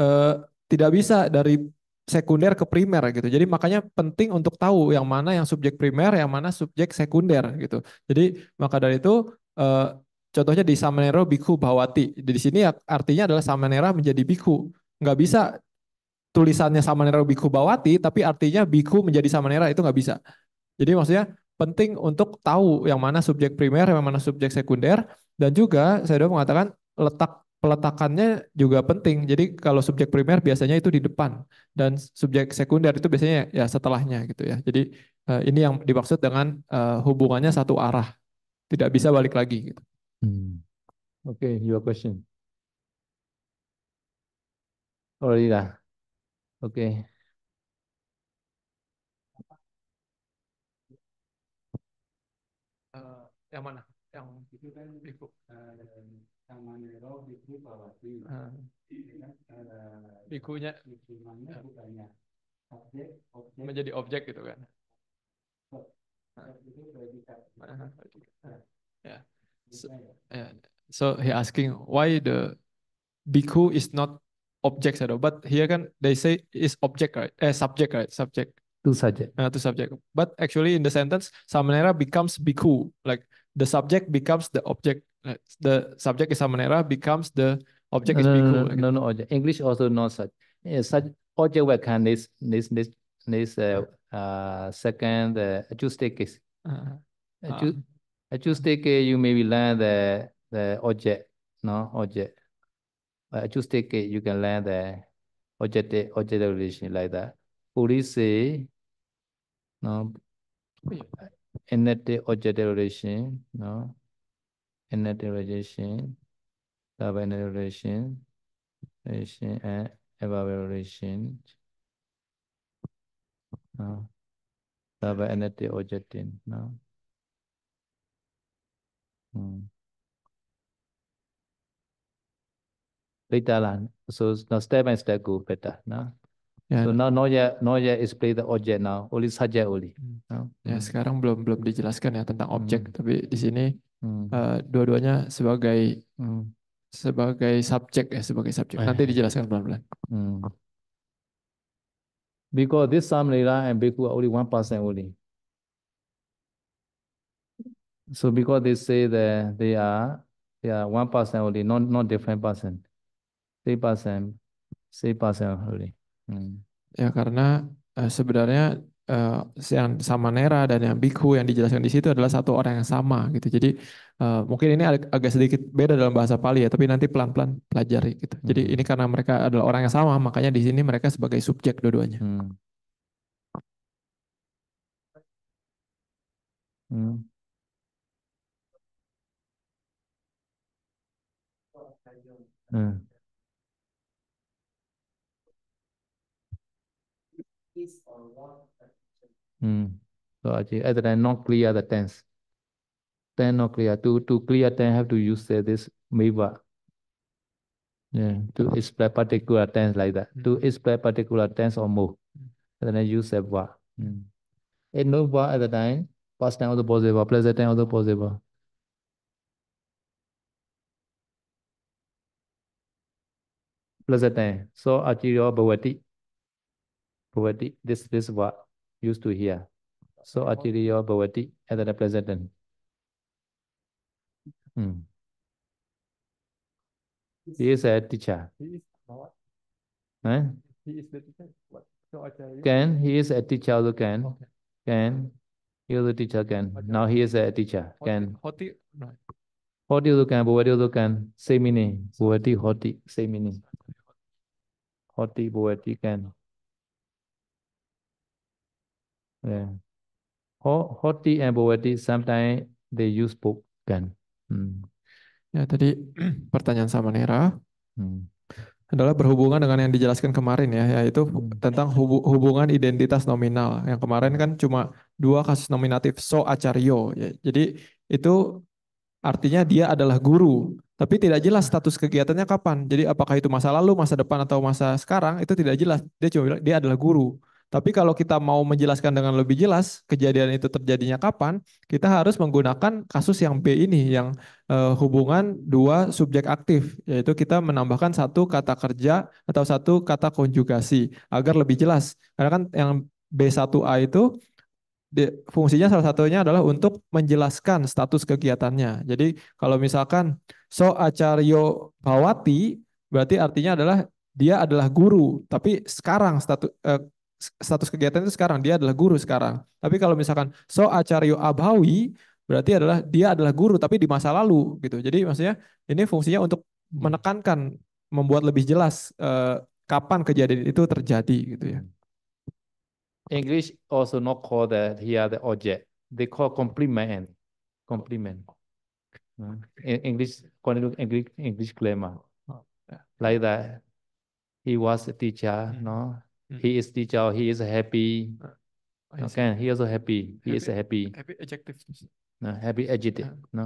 eh, tidak bisa dari sekunder ke primer gitu. Jadi makanya penting untuk tahu yang mana yang subjek primer, yang mana subjek sekunder gitu. Jadi maka dari itu eh, contohnya di Samanero Biku bawati Di sini ya, artinya adalah Samanera menjadi Biku. Nggak bisa tulisannya Samanera Biku bawati, tapi artinya Biku menjadi Samanera itu nggak bisa. Jadi maksudnya penting untuk tahu yang mana subjek primer, yang mana subjek sekunder, dan juga saya sudah mengatakan letak peletakannya juga penting. Jadi kalau subjek primer biasanya itu di depan dan subjek sekunder itu biasanya ya setelahnya gitu ya. Jadi eh, ini yang dimaksud dengan eh, hubungannya satu arah, tidak bisa balik lagi. Gitu. Hmm. Oke, okay, your question. Oh, iya. Oke. Okay. yang mana yang itu kan Biku. Uh, eh, roh Biku Bawati uh. Ah. Bikunya iya kan? eh, Bikunya bukannya objek objek menjadi objek gitu kan ah. uh. Ah, yeah. Gitu so, yeah. so he asking why the Biku is not object all. but here kan they say is object right eh subject right subject two subject uh, subject but actually in the sentence samanera becomes biku like the subject becomes the object. The subject is Samanera becomes the object no, is no, Bhikkhu. No, no, no, English also not such. Yeah, such object work can this this this this uh, uh, second uh, acoustic uh-huh. case. Uh-huh. Uh, uh, acoustic case, you maybe learn the the object, no object. But acoustic case, uh, you can learn the object object relation like that. Police, uh, no inactive object no? Inactive relation, subinactive relation, relation, and evaluation No? Subinactive object, no? Hmm. Later, Better, so now step by step go better, no? Yeah. So now Noya Noya play the object now. oli saja oli. Hmm. ya mm. sekarang belum belum dijelaskan ya tentang hmm. objek, mm. tapi di sini mm. uh, dua-duanya sebagai mm. sebagai subjek ya sebagai subjek. Eh. Nanti dijelaskan pelan-pelan. Mm. Because this Samlila and biku are only one percent only. So because they say that they are they are one percent only, not not different percent, three person, three person only. Hmm. Ya karena uh, sebenarnya uh, yang Nera dan yang Biku yang dijelaskan di situ adalah satu orang yang sama gitu. Jadi uh, mungkin ini ag agak sedikit beda dalam bahasa Pali ya, tapi nanti pelan-pelan pelajari gitu. Hmm. Jadi ini karena mereka adalah orang yang sama, makanya di sini mereka sebagai subjek dua-duanya. Hmm. Hmm. Hmm. Mm. So actually, other than not clear the tense. Then not clear. To to clear tense, have to use say this meva. Yeah, to uh-huh. explain particular tense like that. Mm. To mm-hmm. explain particular tense or move. And then I use a va. Mm. And no va at the time, past time also possible, present time also possible. Pleasant time. So, Achiryo Bhavati. Bhavati. This, this what? used to hear. So Atiriyo Bhavati and the a Hmm. He is a teacher. He is not. Eh? He is the teacher. What? So can he is a teacher? Look, can okay. can he is a teacher? Can okay. now he is a teacher? Hoti, can hoti right? Hoti look can, but what do can? Same meaning. Bhavati hoti same meaning. Hoti bhavati can. Yeah. Hoti and Bowati sometimes they use book gun. Hmm. Ya tadi pertanyaan sama Nera hmm. adalah berhubungan dengan yang dijelaskan kemarin ya, yaitu hmm. tentang hubu hubungan identitas nominal. Yang kemarin kan cuma dua kasus nominatif so acaryo. Ya, jadi itu artinya dia adalah guru, tapi tidak jelas status kegiatannya kapan. Jadi apakah itu masa lalu, masa depan atau masa sekarang itu tidak jelas. Dia cuma bilang dia adalah guru. Tapi kalau kita mau menjelaskan dengan lebih jelas kejadian itu terjadinya kapan, kita harus menggunakan kasus yang B ini, yang uh, hubungan dua subjek aktif, yaitu kita menambahkan satu kata kerja atau satu kata konjugasi agar lebih jelas. Karena kan yang B1A itu fungsinya salah satunya adalah untuk menjelaskan status kegiatannya. Jadi kalau misalkan so acaryo bawati berarti artinya adalah dia adalah guru, tapi sekarang status eh, status kegiatan itu sekarang dia adalah guru sekarang. Tapi kalau misalkan so acaryo abawi berarti adalah dia adalah guru tapi di masa lalu gitu. Jadi maksudnya ini fungsinya untuk menekankan membuat lebih jelas uh, kapan kejadian itu terjadi gitu ya. English also not call the here the object. They call complement. Complement. Hmm. English, English, English grammar. Oh, like that. He was a teacher, hmm. no? Hmm. He is teacher. He is happy. Ah, okay, he also happy. He happy, is happy. Happy adjective. No, happy adjective. Ah. No,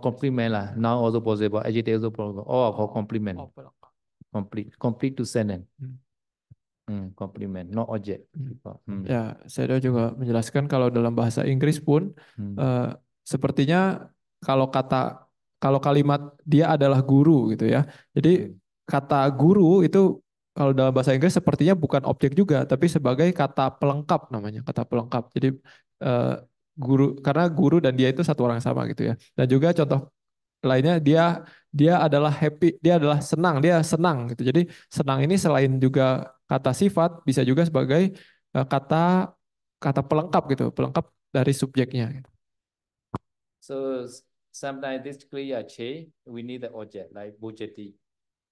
compliment lah. Now also possible. Adjective also possible. Oh, oh, uh, compliment. Complete. Complete to sentence. Hmm. Hmm, compliment, no object. Hmm. hmm. Ya, saya juga menjelaskan kalau dalam bahasa Inggris pun hmm. uh, sepertinya kalau kata kalau kalimat dia adalah guru gitu ya. Jadi hmm. kata guru itu kalau dalam bahasa Inggris sepertinya bukan objek juga, tapi sebagai kata pelengkap namanya, kata pelengkap. Jadi uh, guru karena guru dan dia itu satu orang sama gitu ya. Dan juga contoh lainnya dia dia adalah happy, dia adalah senang, dia senang gitu. Jadi senang ini selain juga kata sifat bisa juga sebagai uh, kata kata pelengkap gitu, pelengkap dari subjeknya gitu. So sometimes this clear change, we need the object like bujeti.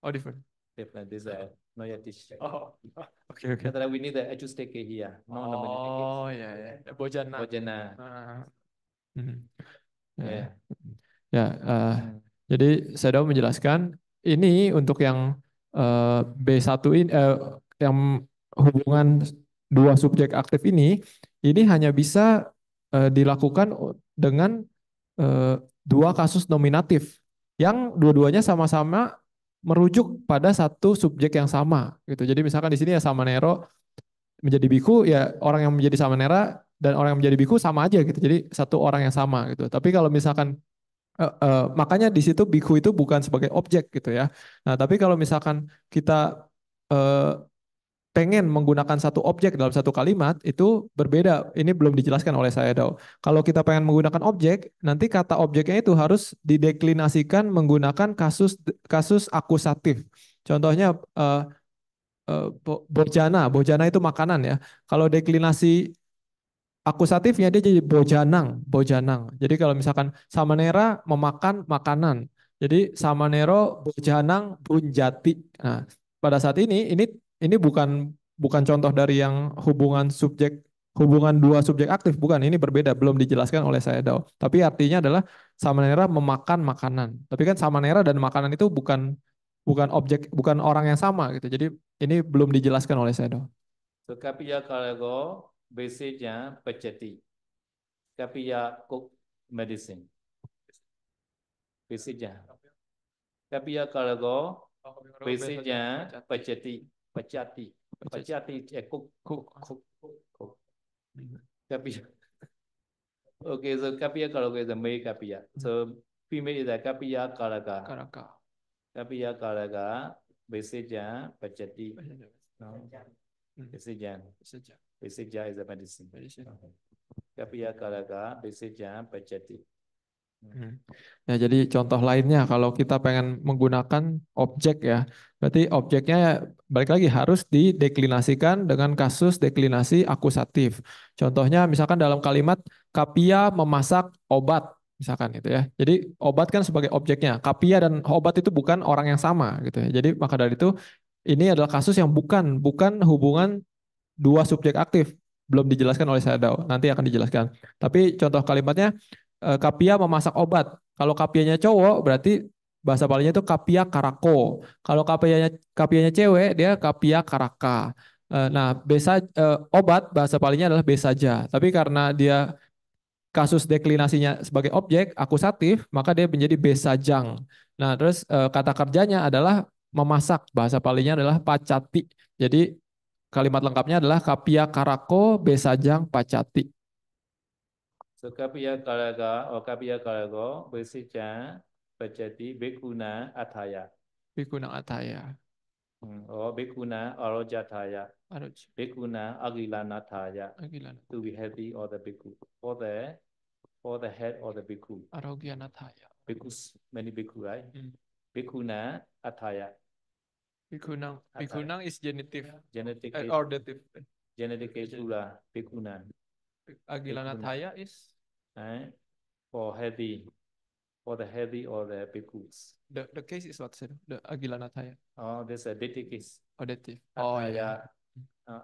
Oh, different. Different. This is uh, not yet this. Oh, oh, oh. okay, okay. That we need the Ajusteke here. No, oh, yeah, yeah. Bojana. Bojana. Uh, yeah. yeah. Ya, uh, hmm. jadi Sedo menjelaskan ini untuk yang uh, B1 ini uh, yang hubungan dua subjek aktif ini ini hanya bisa uh, dilakukan dengan uh, dua kasus nominatif yang dua-duanya sama-sama merujuk pada satu subjek yang sama gitu. Jadi misalkan di sini ya sama Nero menjadi biku ya orang yang menjadi sama Nera dan orang yang menjadi biku sama aja gitu. Jadi satu orang yang sama gitu. Tapi kalau misalkan uh, uh, makanya di situ biku itu bukan sebagai objek gitu ya. Nah, tapi kalau misalkan kita uh, pengen menggunakan satu objek dalam satu kalimat itu berbeda. Ini belum dijelaskan oleh saya Dao. Kalau kita pengen menggunakan objek, nanti kata objeknya itu harus dideklinasikan menggunakan kasus kasus akusatif. Contohnya uh, uh, bojana, bojana itu makanan ya. Kalau deklinasi akusatifnya dia jadi bojanang, bojanang. Jadi kalau misalkan samanera memakan makanan. Jadi samanero bojanang bunjati. Nah, pada saat ini ini ini bukan bukan contoh dari yang hubungan subjek hubungan dua subjek aktif bukan ini berbeda belum dijelaskan oleh saya Dao tapi artinya adalah samanera memakan makanan tapi kan samanera dan makanan itu bukan bukan objek bukan orang yang sama gitu jadi ini belum dijelaskan oleh saya Dao ya kalau kalego basicnya peceti tapi ya cook medicine basicnya ya kalau basicnya peceti Pacati, Pajati. Eh, kuk kuk kuk cook. Kapiya. Okay, so Kapiya kalau kita mei male Kapiya. So female hmm. itu kapi Kapiya Kalaka. Kalaka. Kapiya Kalaka, Veseja, pacati, No. Veseja. Veseja. Hmm. Veseja is a medicine. Medicine. Kapiya Kalaka, jang, pacati. Ya, jadi contoh lainnya kalau kita pengen menggunakan objek ya, berarti objeknya balik lagi harus dideklinasikan dengan kasus deklinasi akusatif. Contohnya misalkan dalam kalimat Kapia memasak obat misalkan gitu ya. Jadi obat kan sebagai objeknya. Kapia dan obat itu bukan orang yang sama gitu ya. Jadi maka dari itu ini adalah kasus yang bukan bukan hubungan dua subjek aktif belum dijelaskan oleh saya Dao Nanti akan dijelaskan. Tapi contoh kalimatnya Eh, kapia memasak obat. Kalau kapianya cowok berarti bahasa Balinya itu kapia karako. Kalau kapianya kapianya cewek dia kapia karaka. Eh, nah, besa eh, obat bahasa Balinya adalah besaja. Tapi karena dia kasus deklinasinya sebagai objek akusatif, maka dia menjadi besajang. Nah, terus kata kerjanya adalah memasak. Bahasa Palinya adalah pacati. Jadi kalimat lengkapnya adalah kapia karako besajang pacati. So kapiya kalaga or kapiya kalago bersicca pacati bekuna athaya. Bekuna athaya. Hmm. Or bhikkhuna arojathaya. Aroj. agilana agilanathaya. na To be healthy or the beku. For the for the head or the na ataya. beku many beku right? Mm. Bekuna ataya. Bekuna. Bekuna is genitive. Genetic. Uh, or the Genetic is Bhikkhuna. Aguila Nathaya is? Eh? For heavy, for the heavy or the bhikkhus. The, the case is what, sir? The Aguila Nathaya. Oh, this a deity case. Ah, oh, deity. Oh, Athaya, yeah. Ah,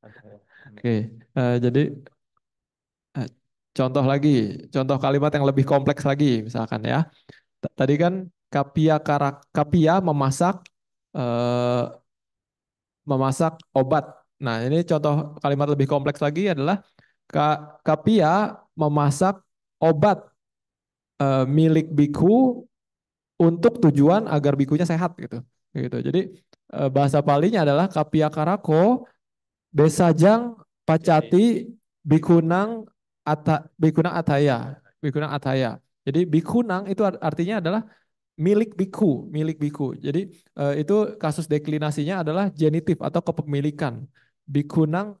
Oke, okay. uh, jadi uh, contoh lagi, contoh kalimat yang lebih kompleks lagi, misalkan ya. T Tadi kan kapia karak kapia memasak uh, memasak obat Nah, ini contoh kalimat lebih kompleks lagi adalah Kapia memasak obat e, milik biku untuk tujuan agar bikunya sehat gitu. Gitu. Jadi e, bahasa palingnya adalah Kapia Karako Besajang Pacati Bikunang Ata, Bikunang Ataya. Bikunang Ataya. Jadi bikunang itu artinya adalah milik biku, milik biku. Jadi e, itu kasus deklinasinya adalah genitif atau kepemilikan. Bikunang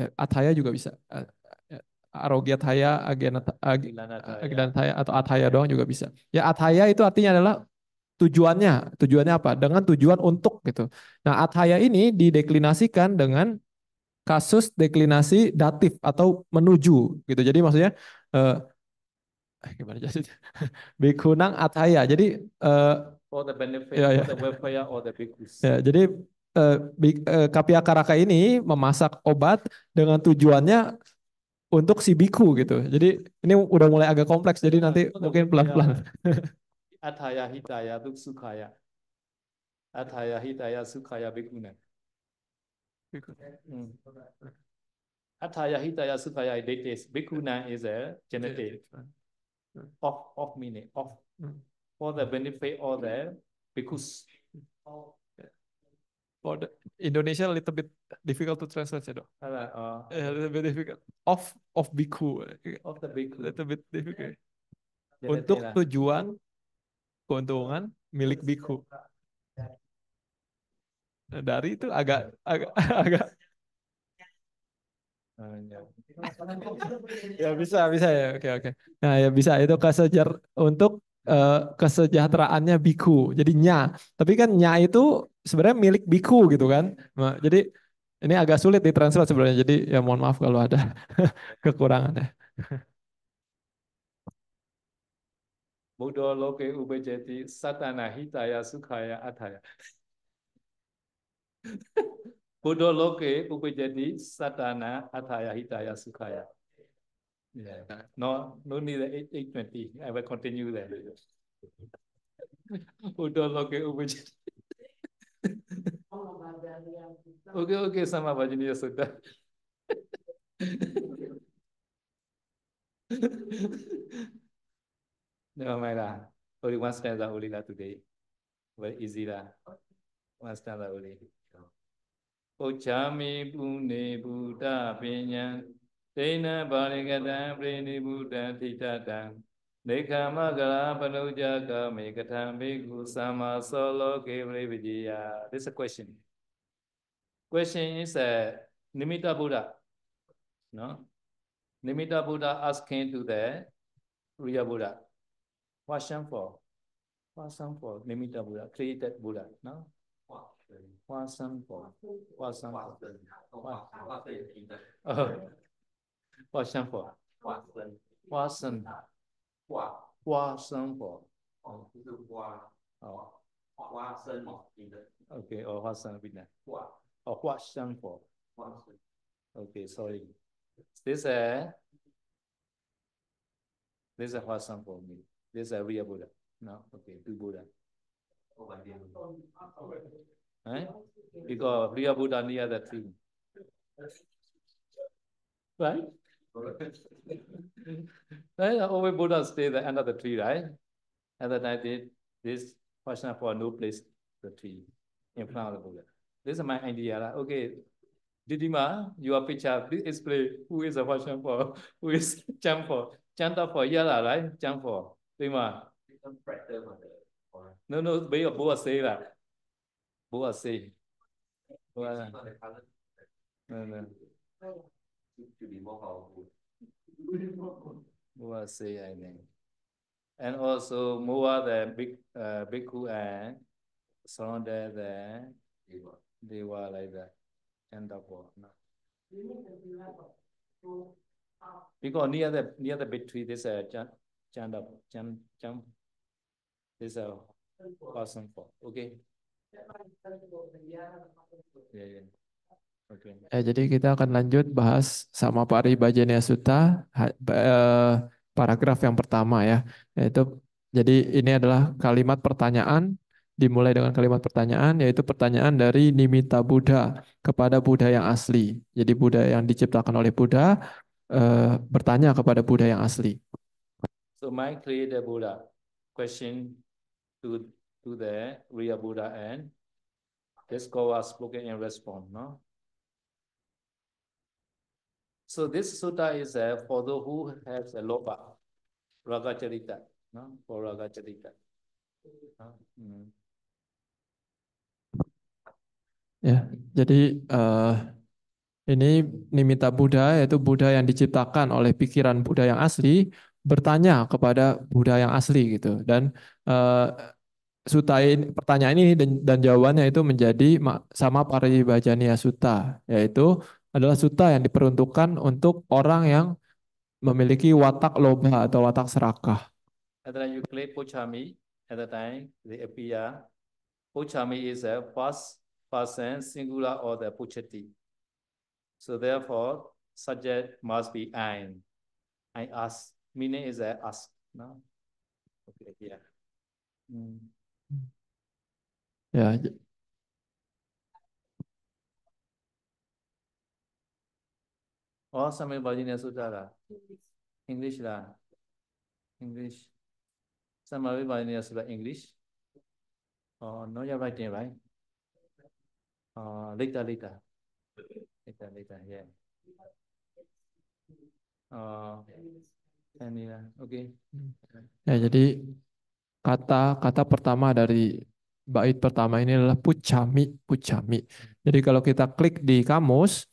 eh, ataya juga bisa. Eh, eh, Arogya agilan atau ataya doang juga bisa. Ya ataya itu artinya adalah tujuannya. Tujuannya apa? Dengan tujuan untuk gitu. Nah ataya ini dideklinasikan dengan kasus deklinasi datif atau menuju gitu. Jadi maksudnya eh, gimana jadinya? Bikunang ataya. Jadi eh, for the benefit ya, ya. the welfare or ya, the bikus. Ya, jadi Eh, eh, Kapia Karaka ini memasak obat dengan tujuannya untuk si biku gitu. Jadi ini udah mulai agak kompleks. Jadi nanti iya, mungkin pelan-pelan. Iya. Ataya hitaya sukaya. Ataya hitaya sukaya bikuna. Hmm. Ataya hitaya sukaya detes. Bikuna is a genetic hmm. of of meaning of hmm. for the benefit of the bikus. Hmm for the Indonesia a little bit difficult to translate ya dok. oh. A eh, little bit difficult. Of of biku. Of the biku. A little bit difficult. Yeah. Untuk yeah. tujuan keuntungan milik biku. Ya. Nah, dari itu agak ya. agak agak. Oh, ya. ya bisa bisa ya oke okay, oke. Okay. Nah ya bisa itu kasajar untuk uh, kesejahteraannya biku. Jadi nya. Tapi kan nya itu sebenarnya milik biku gitu kan. Nah, jadi ini agak sulit ditranslate sebenarnya. Jadi ya mohon maaf kalau ada kekurangannya. Bodo loke ube jati satana hitaya sukaya ataya. Bodo loke ube jati satana ataya hitaya sukaya. Yeah. Uh, no, no need the 8, 820. I will continue there. Udoloke Ubujit. okay, okay, sama bajunya sudah. Never mind lah. Only one stanza only lah today. Very easy lah. One stanza only. Oh, buddha ပုချာမေပုနေဗုဒ္ဓပညာဒိဏပါရိကတံပရိနိဗုတံထိတတံနေခမကရာပနုကြကမေကထံဘေကုသမ္မာသောလောကေပရိပတိယ This is a question Question is a Nimitta Buddha no Nimitta Buddha asking to the Riya Buddha question for question for Nimitta Buddha created Buddha no question for question for question for 花香火，花生，花生，花花生火，哦，就是花，哦，花生饼的，OK，哦，花生饼的，花，哦，花生火，花生，OK, sorry, this is this is hua this is real Buddha, no, okay, two Buddha. Right? Because real Buddha near the tree. Right? right? Always Buddha stay the under the tree, right? And then I did this question for a new place, the tree in front of the Buddha. This is my idea. Right? Okay, Didima, your picture, please explain who is the question for, who is Chan for. Chanta for Yala, right? Chan for. Dima. No, no, be a Buddha say that. Buddha say. Buddha. No, no to be more powerful. More say I mean, And also more the big uh, Bhikkhu and surrounded than Deva. Deva like that. And the world. No. Because near the near the between this uh chan up, chan chan this uh person for okay. Yeah, yeah. Okay. Eh, jadi kita akan lanjut bahas sama Pak Paribhajaniya Sutta eh, paragraf yang pertama ya. Yaitu jadi ini adalah kalimat pertanyaan dimulai dengan kalimat pertanyaan yaitu pertanyaan dari Nimita Buddha kepada Buddha yang asli. Jadi Buddha yang diciptakan oleh Buddha eh, bertanya kepada Buddha yang asli. So my creator Buddha question to to the real Buddha and this was spoken in response, no? So this sutta is uh, for those who has a lopa, raga charita, no? for raga charita. Uh, Mm. Ya, jadi uh, ini nimita Buddha yaitu Buddha yang diciptakan oleh pikiran Buddha yang asli bertanya kepada Buddha yang asli gitu dan uh, eh, sutain pertanyaan ini dan, dan jawabannya itu menjadi sama paribajaniya suta yaitu adalah suta yang diperuntukkan untuk orang yang memiliki watak loba atau watak serakah. And then you click Puchami at the time, the appear. Puchami is a first person singular or the Puchati. So therefore, subject must be I. I ask. Meaning is I ask. No? Okay, yeah. Hmm. Ya, और समय બાજીને શું ચાલે English લા English sudah English. Oh, no और Oh, lita lita, lita lita ya. Oh, ini lah, oke. ya jadi kata kata pertama dari bait pertama ini adalah pucami pucami. Jadi kalau kita klik di kamus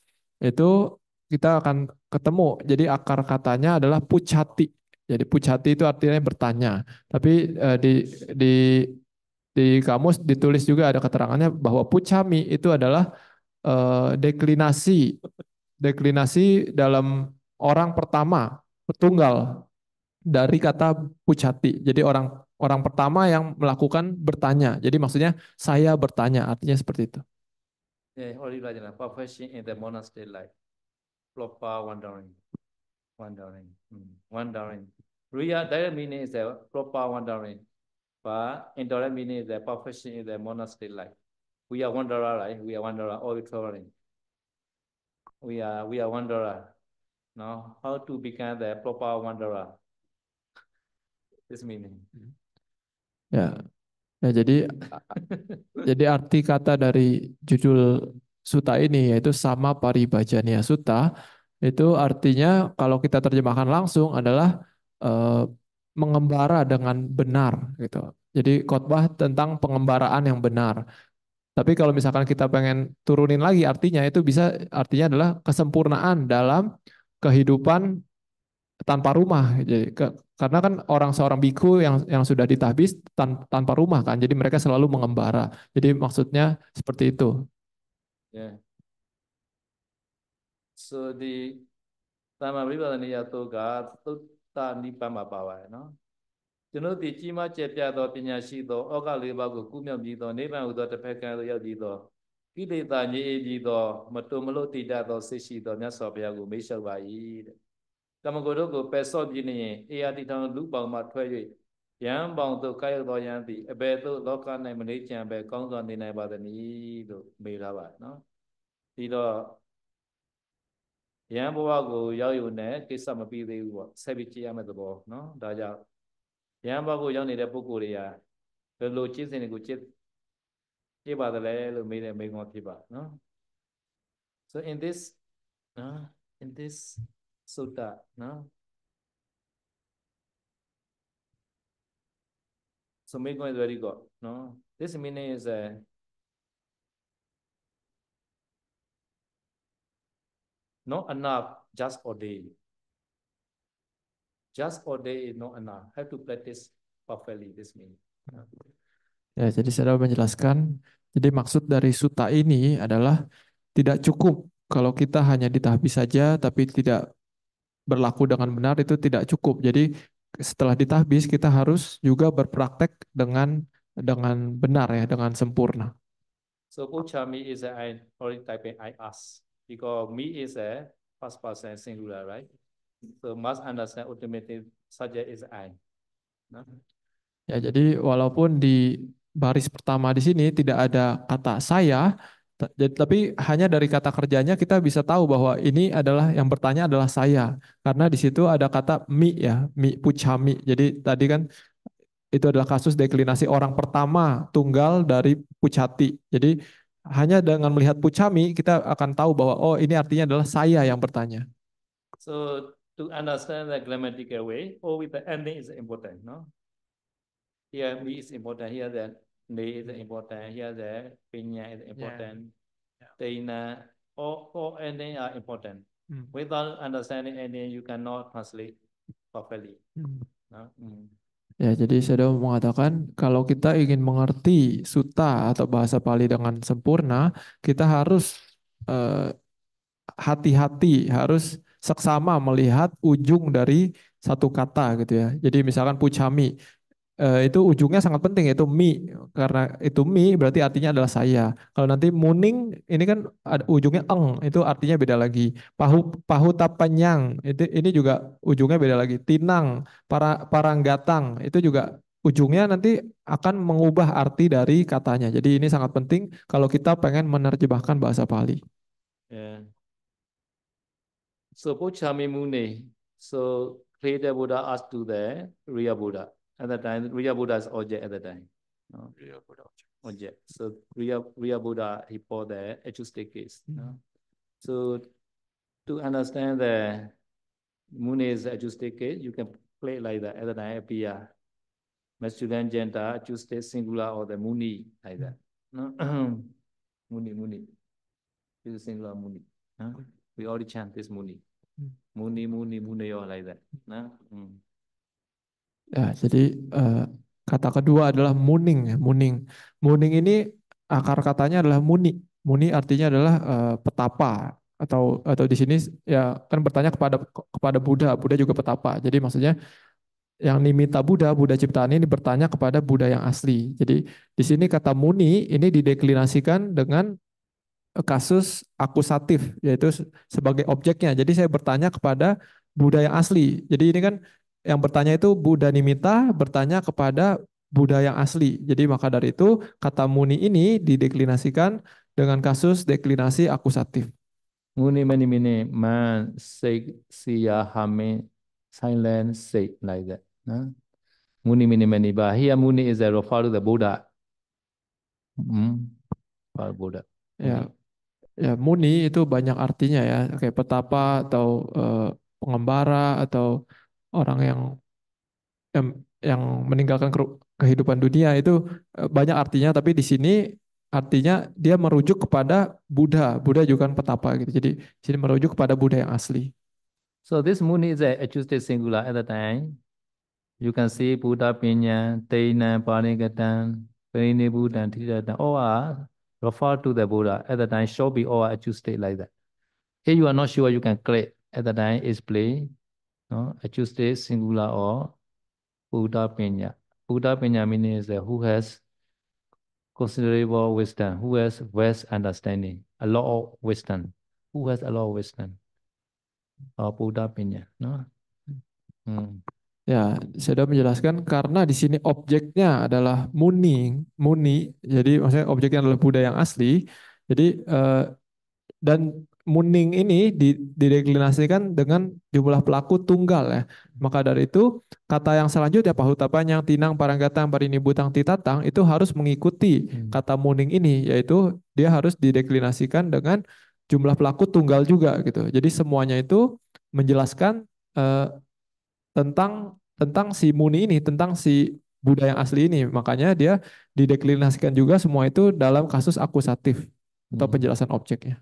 itu kita akan ketemu. Jadi akar katanya adalah pucati. Jadi pucati itu artinya bertanya. Tapi uh, di di di kamus ditulis juga ada keterangannya bahwa pucami itu adalah uh, deklinasi deklinasi dalam orang pertama tunggal dari kata pucati. Jadi orang orang pertama yang melakukan bertanya. Jadi maksudnya saya bertanya artinya seperti itu. Yeah, in the monastery life. Proper wandering. Wandering. Mm. Wandering. Riya, direct meaning is a proper wandering. But indirect meaning is a profession is the monastery life. We are wanderer, right? We are wanderer, all traveling. We are we are wanderer. Now, how to become the proper wanderer? This meaning. Ya, ya jadi jadi arti kata dari judul Suta ini yaitu sama paribajanya Suta itu artinya kalau kita terjemahkan langsung adalah uh, mengembara dengan benar gitu. Jadi khotbah tentang pengembaraan yang benar. Tapi kalau misalkan kita pengen turunin lagi artinya itu bisa artinya adalah kesempurnaan dalam kehidupan tanpa rumah. Jadi ke, karena kan orang seorang biku yang yang sudah ditahbis tan, tanpa rumah kan. Jadi mereka selalu mengembara. Jadi maksudnya seperti itu. Yeah. So the Tama Vipadaniya Toga Tutta Nibbama ပါပါတယ်နော်။ကျွန်ုပ်ဒီကြီးမားကျယ်ပြသောပညာရှိသောဩဃလေးပါးကိုကုမြောက်ပြီးသောနိဗ္ဗာန်ဟူသောတစ်ဖက်ကံသို့ရောက်ပြီးသောကိလေသာငြိအေးပြီးသောမတုံမလို့တည်တတ်သောစိတ်ရှိသောမြတ်စွာဘုရားကိုမေ့လျှောက်ပါ၏တဲ့။ကမ္မဂုဏ်တို့ကိုပယ်ဆော့ပြီးနေရင်အေယာတိထောင်လူပောင်မှထွက်၍ယံပေါင်သို့ကာယသောယံသည်အဘယ်သို့လောက၌မလေးကြံပဲကောင်းစွာနေနိုင်ပါသနည်းလို့မေးထားပါတယ်နော်ပြီးတော့ယံဘဝကိုရောက်ယူနေကိစ္စမပြီးသေးဘူးပေါ့ဆက်ပြီးကြည့်ရမယ့်သဘောနော်ဒါကြောင့်ယံဘဝကိုရောက်နေတဲ့ပုဂ္ဂိုလ်တွေဟာဘယ်လိုကျင့်စဉ်တွေကိုကျင့်ကျင့်ပါသလဲလို့မေးတဲ့မိန့်ခွန်းဖြစ်ပါနော် so in this uh, in this sutta နော် Sumigno is very good. No, this meaning is a not enough. Just for day, Just day is not enough. Have to practice properly this meaning. Ya, jadi saya menjelaskan. Jadi maksud dari suta ini adalah tidak cukup kalau kita hanya ditahbi saja tapi tidak berlaku dengan benar itu tidak cukup. Jadi setelah ditahbis kita harus juga berpraktek dengan dengan benar ya, dengan sempurna. So Uchami is I" only typing I ask because me is a past person singular, right? So must understand ultimately saja is I. No? Nah. Ya, jadi walaupun di baris pertama di sini tidak ada kata saya, jadi, tapi hanya dari kata kerjanya kita bisa tahu bahwa ini adalah yang bertanya adalah saya karena di situ ada kata mi ya mi pucami. Jadi tadi kan itu adalah kasus deklinasi orang pertama tunggal dari pucati. Jadi hanya dengan melihat pucami kita akan tahu bahwa oh ini artinya adalah saya yang bertanya. So to understand the grammatical way, oh with the ending is important, no? Here mi is important here that knee is important. Here, the pinya is important. Yeah. yeah. all, all ending are important. Mm. Without understanding ending, you cannot translate properly. Mm. No? Mm. Ya, jadi sudah mengatakan kalau kita ingin mengerti suta atau bahasa Pali dengan sempurna, kita harus eh, hati-hati, eh, harus seksama melihat ujung dari satu kata gitu ya. Jadi misalkan pucami, Eh, itu ujungnya sangat penting yaitu mi karena itu mi berarti artinya adalah saya. Kalau nanti muning ini kan ada, ujungnya eng itu artinya beda lagi. Pahu pahu tapanyang itu ini juga ujungnya beda lagi. Tinang para paranggatang itu juga ujungnya nanti akan mengubah arti dari katanya. Jadi ini sangat penting kalau kita pengen menerjemahkan bahasa Pali. Yeah. So Puchami Mune, so Creator Buddha asked to the Buddha. at that time, Kriya Buddha is Oje at that time. No? Buddha. Oje. So Kriya, Kriya Buddha, he poured the acoustic case. Mm -hmm. no? So to understand the moon is acoustic case, you can play like that at that time, appear. Masculine gender, acoustic singular or the muni like that. No? muni, muni. This is singular muni. We already chant this muni. Mm. Muni, muni, munayo like that. No? Mm. Ya, jadi uh, kata kedua adalah muning. Ya, muning, muning ini akar katanya adalah muni. Muni artinya adalah uh, petapa atau atau di sini ya kan bertanya kepada kepada Buddha, Buddha juga petapa. Jadi maksudnya yang nimita Buddha, Buddha ciptaan ini bertanya kepada Buddha yang asli. Jadi di sini kata muni ini dideklinasikan dengan kasus akusatif yaitu sebagai objeknya. Jadi saya bertanya kepada Buddha yang asli. Jadi ini kan yang bertanya itu Buddha Nimita bertanya kepada Buddha yang asli. Jadi maka dari itu kata muni ini dideklinasikan dengan kasus deklinasi akusatif. Muni mani mini man sik siya hame silent sik like that. Muni mini mani ba. muni is a refer the Buddha. Hmm. For Buddha. Ya. Ya, muni itu banyak artinya ya. Kayak petapa atau uh, pengembara atau orang yang yang, yang meninggalkan kehidupan dunia itu eh, banyak artinya tapi di sini artinya dia merujuk kepada Buddha Buddha juga kan petapa gitu jadi sini merujuk kepada Buddha yang asli so this moon is a adjusted singular at the time you can see Buddha Pinya Tena Parinigatan Buddha tidak all are referred to the Buddha at the time should be all adjusted like that if you are not sure you can click at the time is play No? I choose the singular or Buddha Pinya. Buddha Pinya meaning is that who has considerable wisdom, who has vast understanding, a lot of wisdom, who has a lot of wisdom, or oh, Buddha Pinya. No? Hmm. Ya, saya sudah menjelaskan karena di sini objeknya adalah muni, muni. Jadi maksudnya objeknya adalah Buddha yang asli. Jadi uh, dan Muning ini dideklinasikan dengan jumlah pelaku tunggal ya. Hmm. Maka dari itu kata yang selanjutnya yang tinang paranggatang butang titatang itu harus mengikuti hmm. kata Muning ini yaitu dia harus dideklinasikan dengan jumlah pelaku tunggal juga gitu. Jadi semuanya itu menjelaskan eh, tentang tentang si Muni ini, tentang si Buddha yang asli ini. Makanya dia dideklinasikan juga semua itu dalam kasus akusatif atau hmm. penjelasan objeknya.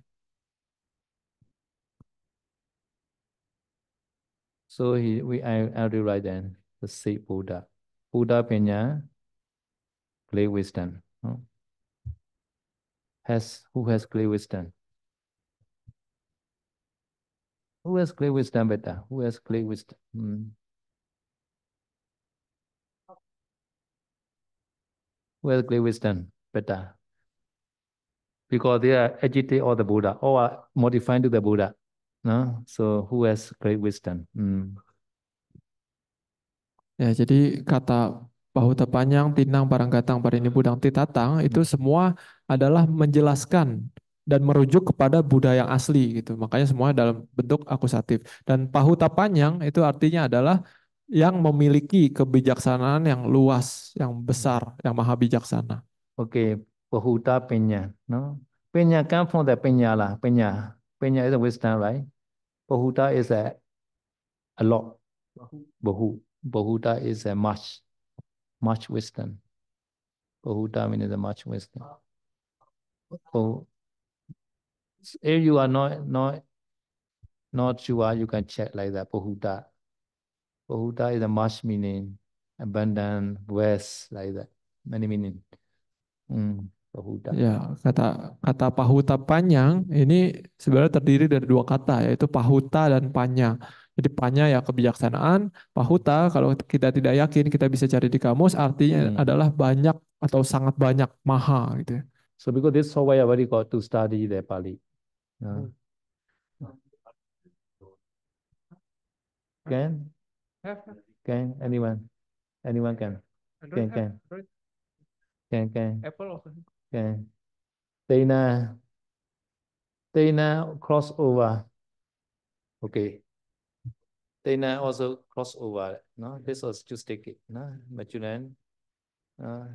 So he, we, I, I'll do right then. The seed Buddha. Buddha Penya, clear wisdom. No? Hmm. Has, who has clear wisdom? Who has clear wisdom, Beta? Who has clear wisdom? Hmm. Who has clear wisdom, Beta? Because they are agitate or the Buddha, or are modifying to the Buddha. No? So who has great wisdom? Hmm. Ya, jadi kata pahuta panjang, tinang, paranggatang, parini budang, titatang itu hmm. semua adalah menjelaskan dan merujuk kepada Buddha yang asli gitu. Makanya semua dalam bentuk akusatif. Dan pahu tapanyang itu artinya adalah yang memiliki kebijaksanaan yang luas, yang besar, hmm. yang maha bijaksana. Oke, okay. pahuta penya, no? Penya kan from the penya lah, penya. Panya is a wisdom, right? Bahuta is a, a lot. Bahu. Bahuta is a much, much wisdom. Bahuta means a much wisdom. So If you are not not not sure, you can check like that. Bahuta. Bahuta is a much meaning, abundant, vast, like that. Many meaning. Mm. Pahuta. Ya, kata kata pahuta panjang ini sebenarnya terdiri dari dua kata yaitu pahuta dan panya. Jadi panya ya kebijaksanaan, pahuta kalau kita tidak yakin kita bisa cari di kamus artinya hmm. adalah banyak atau sangat banyak maha gitu. Ya. So because this so why I very got to study the Pali. Ya. Hmm. Can? Can anyone? Anyone can? Can can. Can can. Apple also. Okay. Tina, Tena crossover. Okay. Tina also crossover. No, this was just take it. No, Majunan. Uh,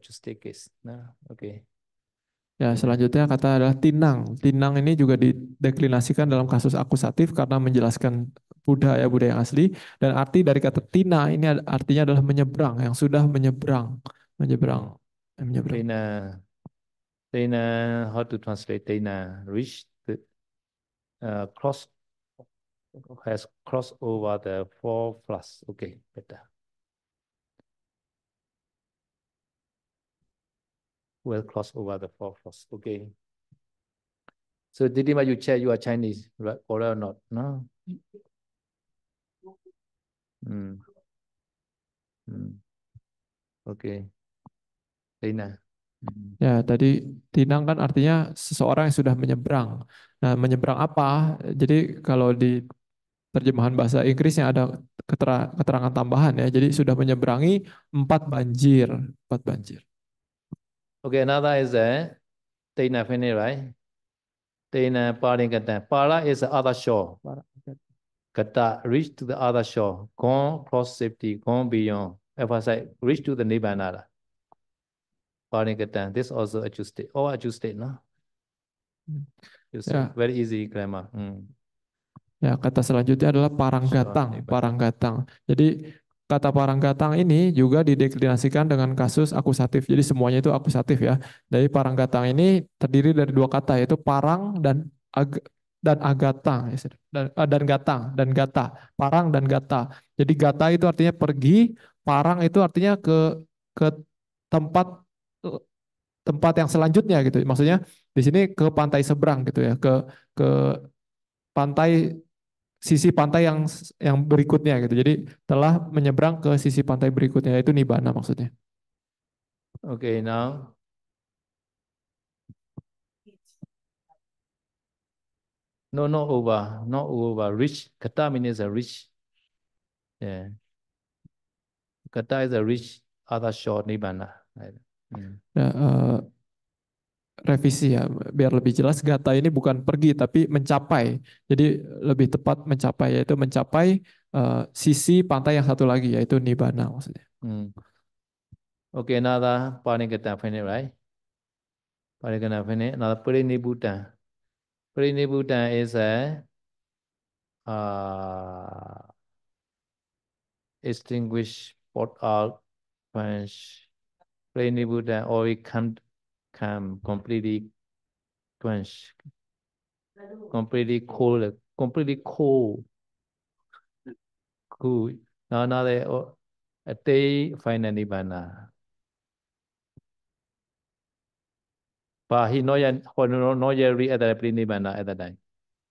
just take it. No, okay. Ya, selanjutnya kata adalah tinang. Tinang ini juga dideklinasikan dalam kasus akusatif karena menjelaskan budaya budaya yang asli dan arti dari kata tina ini artinya adalah menyeberang yang sudah menyeberang menyeberang Dana, Dana, how to translate Dana, reached the, uh, cross, has crossed over the four plus. Okay, better. Will cross over the four plus. Okay. So Didima, you check you are Chinese, right? Or not? No. Mm. Mm. Okay. Tina. Ya, tadi Tinang kan artinya seseorang yang sudah menyeberang. Nah, menyeberang apa? Jadi kalau di terjemahan bahasa Inggris yang ada keterangan tambahan ya. Jadi sudah menyeberangi empat banjir, empat banjir. Okay, another is a eh, Tina Fini, right? Tina paling kata. Para is the other shore. Kata, reach to the other shore. Gone cross safety, gone beyond. Emphasize, reach to the Nibbana. Parinigatan. This also adjusted. Oh, All state, no? Hmm. yeah. very easy grammar. Mm. Ya, kata selanjutnya adalah paranggatang, paranggatang. Jadi kata paranggatang ini juga dideklinasikan dengan kasus akusatif. Jadi semuanya itu akusatif ya. Jadi paranggatang ini terdiri dari dua kata yaitu parang dan ag dan agatang dan, eh, dan gatang dan gata, parang dan gata. Jadi gata itu artinya pergi, parang itu artinya ke ke tempat tempat yang selanjutnya gitu. Maksudnya di sini ke pantai seberang gitu ya, ke ke pantai sisi pantai yang yang berikutnya gitu. Jadi telah menyeberang ke sisi pantai berikutnya yaitu Nibana maksudnya. Oke, okay, now No, no over, no over. Rich. Kata means a rich. Yeah. Kata is a rich, other short Nibbana. Right. Nah, uh, revisi ya, biar lebih jelas gata ini bukan pergi tapi mencapai. Jadi lebih tepat mencapai yaitu mencapai uh, sisi pantai yang satu lagi yaitu nibana maksudnya. Hmm. Okay, paling kita finish, right? nada perini Buddha. Perini Buddha is a uh, extinguished pot out punch rainy Buddha, or it can't come completely quench, completely cold, completely cold. Cool. Now, now they oh, they find a nibbana. But he no yet, no, no yet read at the nibbana at the time.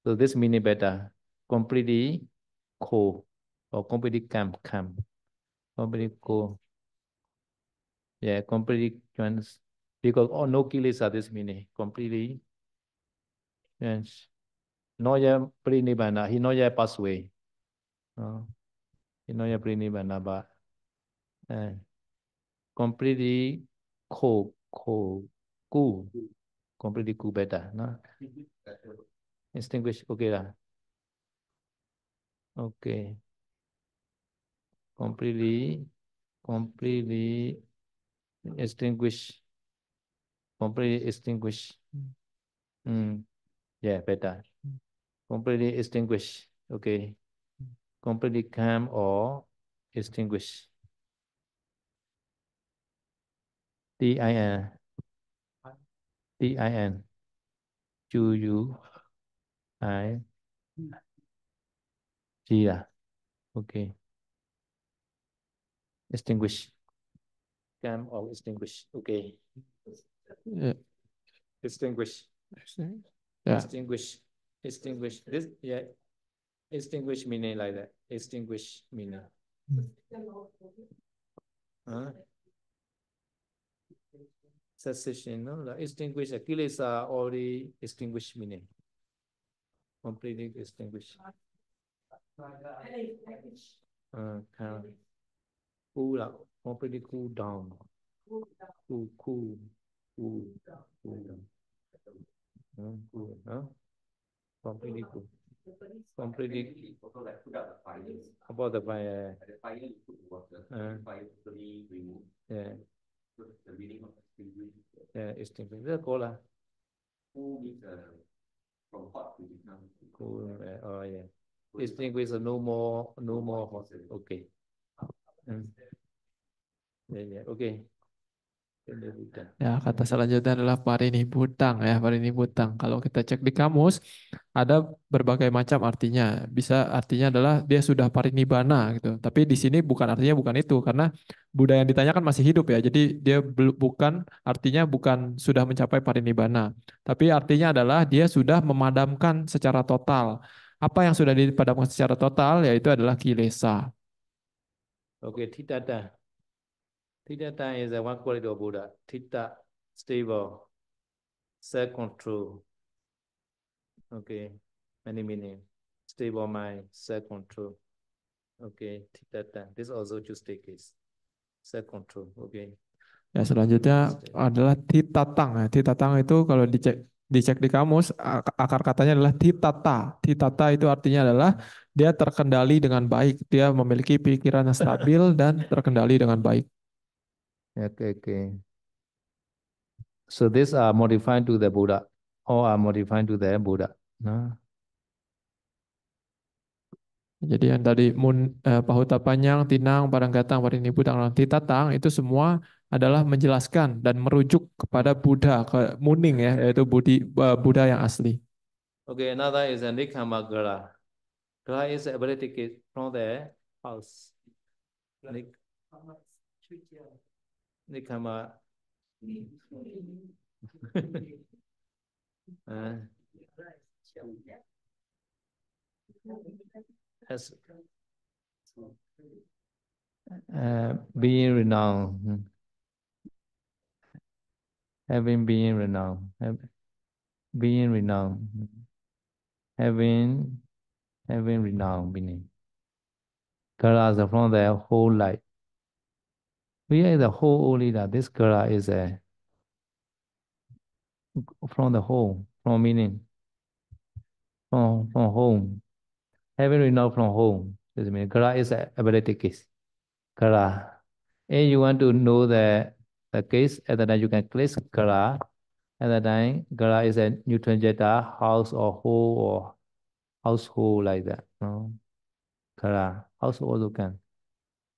So this mini better, completely cold or completely calm, calm, completely cool. Yeah, completely trans because oh no are this meaning completely trans noya prinibbana he yeah, pass away. Uh, he noya prinibbana but uh, completely cool, cool, cool completely cool better no distinguish okay lah. Okay. Completely, completely extinguish, completely extinguish. Mm. Yeah, better. Completely extinguish. Okay. Completely calm or extinguish. Yeah. Okay. Extinguish. Cam or extinguish. Okay. Yeah. Extinguish. Yeah. Extinguish. Extinguish. This yeah. Extinguish meaning like that. Extinguish meaning. Mm. Huh? Cessation, no? Like extinguish. Achilles are already extinguished meaning. Completely extinguished. Uh, kind of. Completely cool down. Cool, cool, cool, cool, Huh? Cool, huh? Completely cool. Completely also like the fire. About the fire. At the fire you put water. Uh, fire slowly remove. Yeah. So the meaning of extinguish. Yeah, extinguish. That's cool lah. Cool means uh, from hot to become cool. Cool. oh yeah. Extinguish no more, no more hot. Okay. Mm. Ya, ya, Oke. Ya, kata selanjutnya adalah parini butang ya, parini butang. Kalau kita cek di kamus ada berbagai macam artinya. Bisa artinya adalah dia sudah parinibbana gitu. Tapi di sini bukan artinya bukan itu karena Buddha yang ditanyakan masih hidup ya. Jadi dia bukan artinya bukan sudah mencapai bana. Tapi artinya adalah dia sudah memadamkan secara total. Apa yang sudah dipadamkan secara total yaitu adalah kilesa. Oke, tidak ada. Theta is a one quality of Buddha. Theta, stable, self-control. Okay, many meaning. Stable mind, self-control. Okay, theta. This also just take case. Self-control. Okay. Ya selanjutnya adalah titatang. Ya, titatang itu kalau dicek dicek di kamus akar katanya adalah titata. Titata itu artinya adalah dia terkendali dengan baik, dia memiliki pikiran yang stabil dan terkendali dengan baik. Okay, okay. So these are modified to the Buddha. All are modified to the Buddha. Nah. Jadi yang tadi mun eh, pahuta panjang, tinang, barang gatang, ini budang, nanti tatang itu semua adalah menjelaskan dan merujuk kepada Buddha ke muning ya yaitu Budi uh, Buddha yang asli. Okay, another is Nikama Gara. Gara is ability from the house. Nik They come up. being renowned, hmm. having being renowned, being renowned, hmm. having having renowned meaning. Kalas from the whole life. Via is the whole leader. This kara is a from the whole, from meaning, from from home. Having we know from home. This means kara is a ability case. Kara. and you want to know the the case, at the time you can place kara. At the time, kara is a neutral gender house or whole or household like that. No, kara house also can.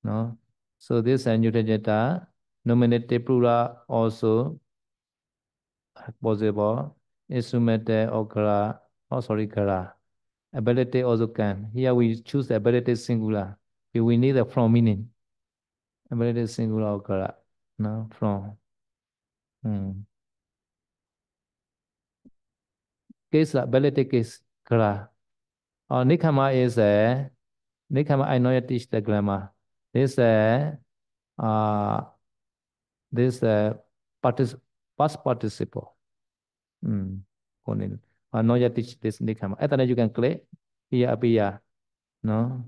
No. So this Anuttajata, nominative plural also possible. Isumete okara, oh sorry, kara. Ability also can. Here we choose the ability singular. If we need a from meaning. Ability singular okara. No, from. Hmm. Case ability case kara. Or oh, Nikama is a Nikama, I know you teach the grammar this uh, this uh, partic past participle. Hmm. Anoya teach this nikama. And you can click iya apiya. No,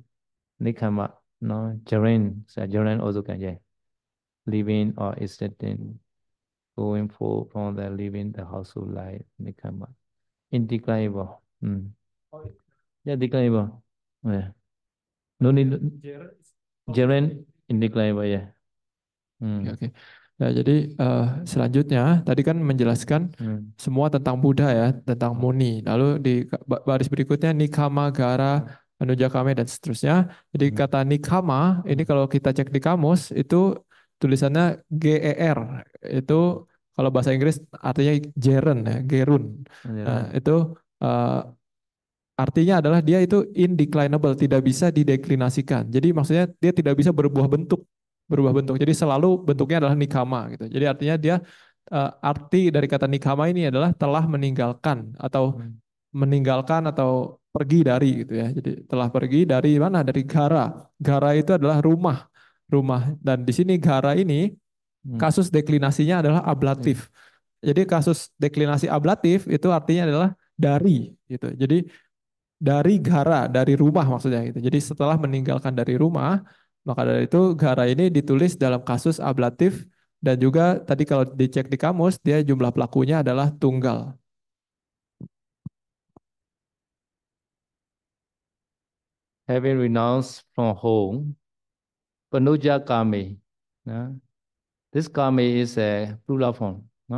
nikama. No, gerund. So gerund also can yeah. Living or existing, going for from the living the household life nikama. Indeclinable. Hmm. Oh, yeah, declinable. Yeah. No need. Jaren indik Pak ya. Hmm. Oke. Okay, Nah, jadi uh, selanjutnya tadi kan menjelaskan hmm. semua tentang Buddha ya, tentang muni. Lalu di baris berikutnya nikama gara anujakame dan seterusnya. Jadi hmm. kata nikama ini kalau kita cek di kamus itu tulisannya GER. Itu kalau bahasa Inggris artinya geren, ya, gerun. Iya. Nah, itu uh, Artinya adalah dia itu indeclinable, tidak bisa dideklinasikan. Jadi maksudnya dia tidak bisa berbuah bentuk, berubah bentuk. Jadi selalu bentuknya adalah nikama gitu. Jadi artinya dia uh, arti dari kata nikama ini adalah telah meninggalkan atau hmm. meninggalkan atau pergi dari gitu ya. Jadi telah pergi dari mana? Dari gara. Gara itu adalah rumah, rumah. Dan di sini gara ini hmm. kasus deklinasinya adalah ablatif. Iya. Jadi kasus deklinasi ablatif itu artinya adalah dari gitu. Jadi dari gara, dari rumah maksudnya gitu. Jadi setelah meninggalkan dari rumah, maka dari itu gara ini ditulis dalam kasus ablatif dan juga tadi kalau dicek di kamus dia jumlah pelakunya adalah tunggal. Having renounced from home, penuja kami. Yeah. This kami is a plural form. No?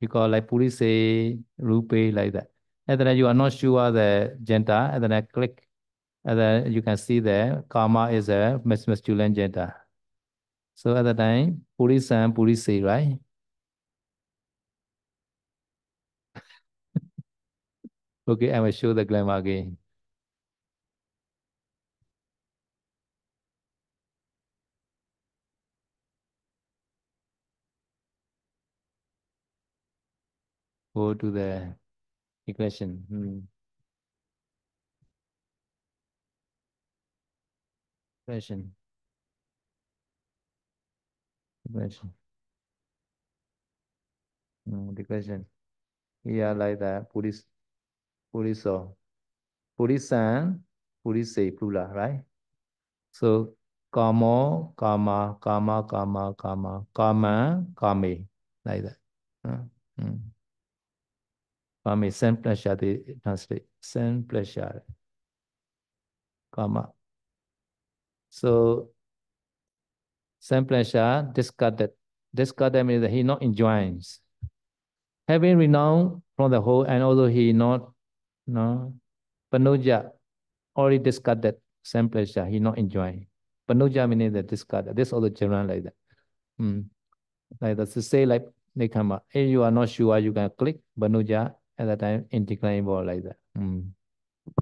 Because like police say, rupe like that. and then you are not sure the gender, and then I click, and then you can see the karma is a masculine gender. So at the time, police and police, right? okay, I will show the grammar again. Go to the equation hmm. equation equation mm, equation yeah like that police poliso polisan police plural right so kamo kama kama kama kama kama kame like that uh, mm. Swami Senplashadi translate Senplashadi, comma. So Senplasha discarded. Discarded means he not enjoins. Having renowned from the whole, and although he not no Panuja already discarded pleasure, he not enjoying. Panuja means that discarded. This all the general like that. Mm. Like that to say like they come up. If you are not sure, you can click Panuja at that time indeclinable like that. Hmm.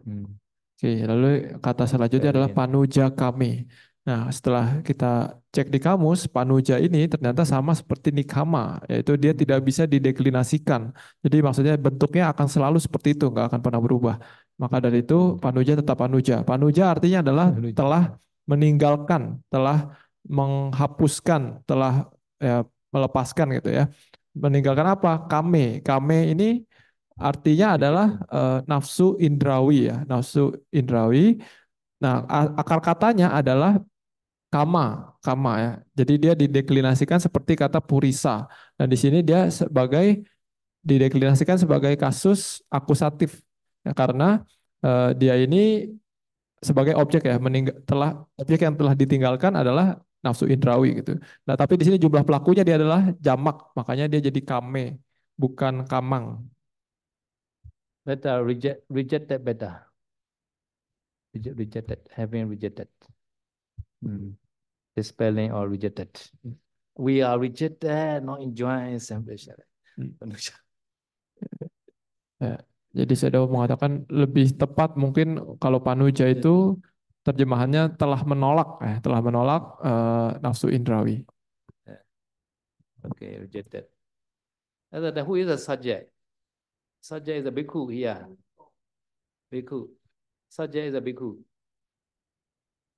Hmm. Oke, okay, lalu kata hmm, selanjutnya adalah panuja kami. Nah, setelah kita cek di kamus, panuja ini ternyata sama seperti nikama, yaitu dia hmm. tidak bisa dideklinasikan. Jadi maksudnya bentuknya akan selalu seperti itu, nggak akan pernah berubah. Maka dari itu panuja tetap panuja. Panuja artinya adalah telah meninggalkan, telah menghapuskan, telah ya, melepaskan gitu ya. Meninggalkan apa? Kame. Kame ini artinya adalah uh, nafsu indrawi ya, nafsu indrawi. Nah, akar katanya adalah kama, kama ya. Jadi dia dideklinasikan seperti kata purisa. Dan di sini dia sebagai dideklinasikan sebagai kasus akusatif ya, karena uh, dia ini sebagai objek ya telah objek yang telah ditinggalkan adalah nafsu indrawi gitu. Nah, tapi di sini jumlah pelakunya dia adalah jamak, makanya dia jadi kame bukan kamang better reject rejected better reject, rejected having rejected mm. dispelling or rejected we are rejected not enjoying salvation hmm. ya, jadi saya mengatakan lebih tepat mungkin kalau panuja ya. itu terjemahannya telah menolak eh, telah menolak uh, nafsu indrawi oke ya. okay, rejected who is the subject Sajja is a bhikkhu here. Bhikkhu. Sajja is a bhikkhu.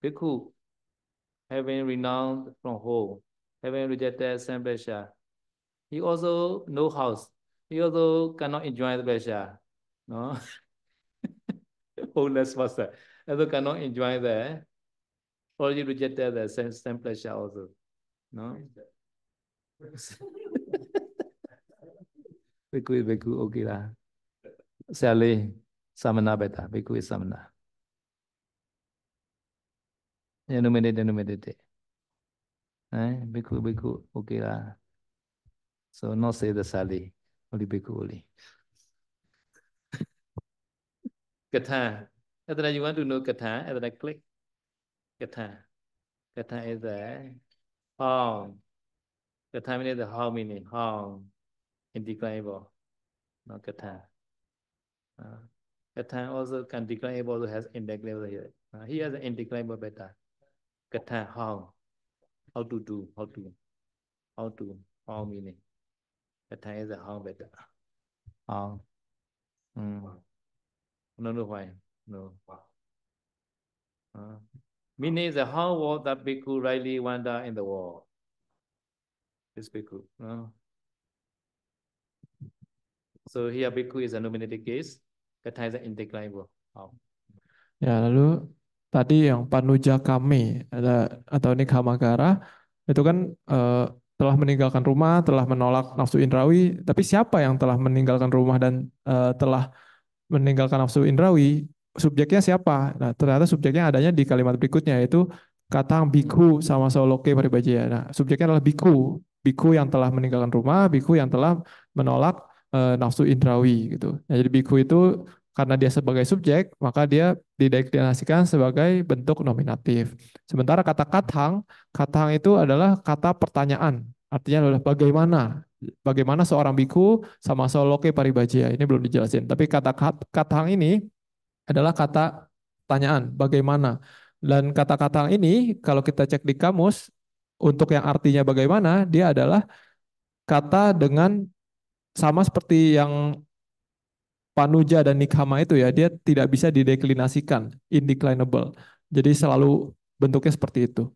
Bhikkhu, having renowned from home, having rejected some pleasure, he also no house. He also cannot enjoy the pleasure. No? Homeless master. Also cannot enjoy the already rejected the same, same pleasure also. No? Bhikkhu is Bhikkhu Okila. Sally Samana Beta. Bhikkhu is Samana. Enumerate, enumerate. Right? Bhikkhu, Bhikkhu Okila. So not say the Sally. Only Bhikkhu only. Katha. After that, you want to know Katha. After that, click Katha. Katha is the form. Katha means the how meaning, how. can declinable no, katha. Uh, katha also can declinable has indeclinable here. Uh, he has an indeclinable beta. Katha, how? How to do, how to, how to, how meaning. Katha is a how beta. How? Mm. No, no, why? No. Uh, meaning the how was that bhikkhu rightly wander in the world. This bhikkhu. No? So here bhikkhu is a nominative case. Kata is an indeclinable. Oh. Ya, lalu tadi yang panuja kami ada atau nikamakara itu kan uh, telah meninggalkan rumah, telah menolak nafsu indrawi. Tapi siapa yang telah meninggalkan rumah dan uh, telah meninggalkan nafsu indrawi? Subjeknya siapa? Nah, ternyata subjeknya adanya di kalimat berikutnya yaitu kata biku sama soloke paribajaya. Nah, subjeknya adalah biku, biku yang telah meninggalkan rumah, biku yang telah menolak uh, nafsu indrawi gitu. Nah, jadi biku itu karena dia sebagai subjek, maka dia dideklinasikan sebagai bentuk nominatif. Sementara kata Katang, kathang itu adalah kata pertanyaan. Artinya adalah bagaimana? Bagaimana seorang biku sama soloke paribajia? Ini belum dijelasin. Tapi kata Katang ini adalah kata pertanyaan, bagaimana? Dan kata Katang ini, kalau kita cek di kamus, untuk yang artinya bagaimana, dia adalah kata dengan sama seperti yang panuja dan nikhama itu ya, dia tidak bisa dideklinasikan, indeclinable. Jadi selalu bentuknya seperti itu.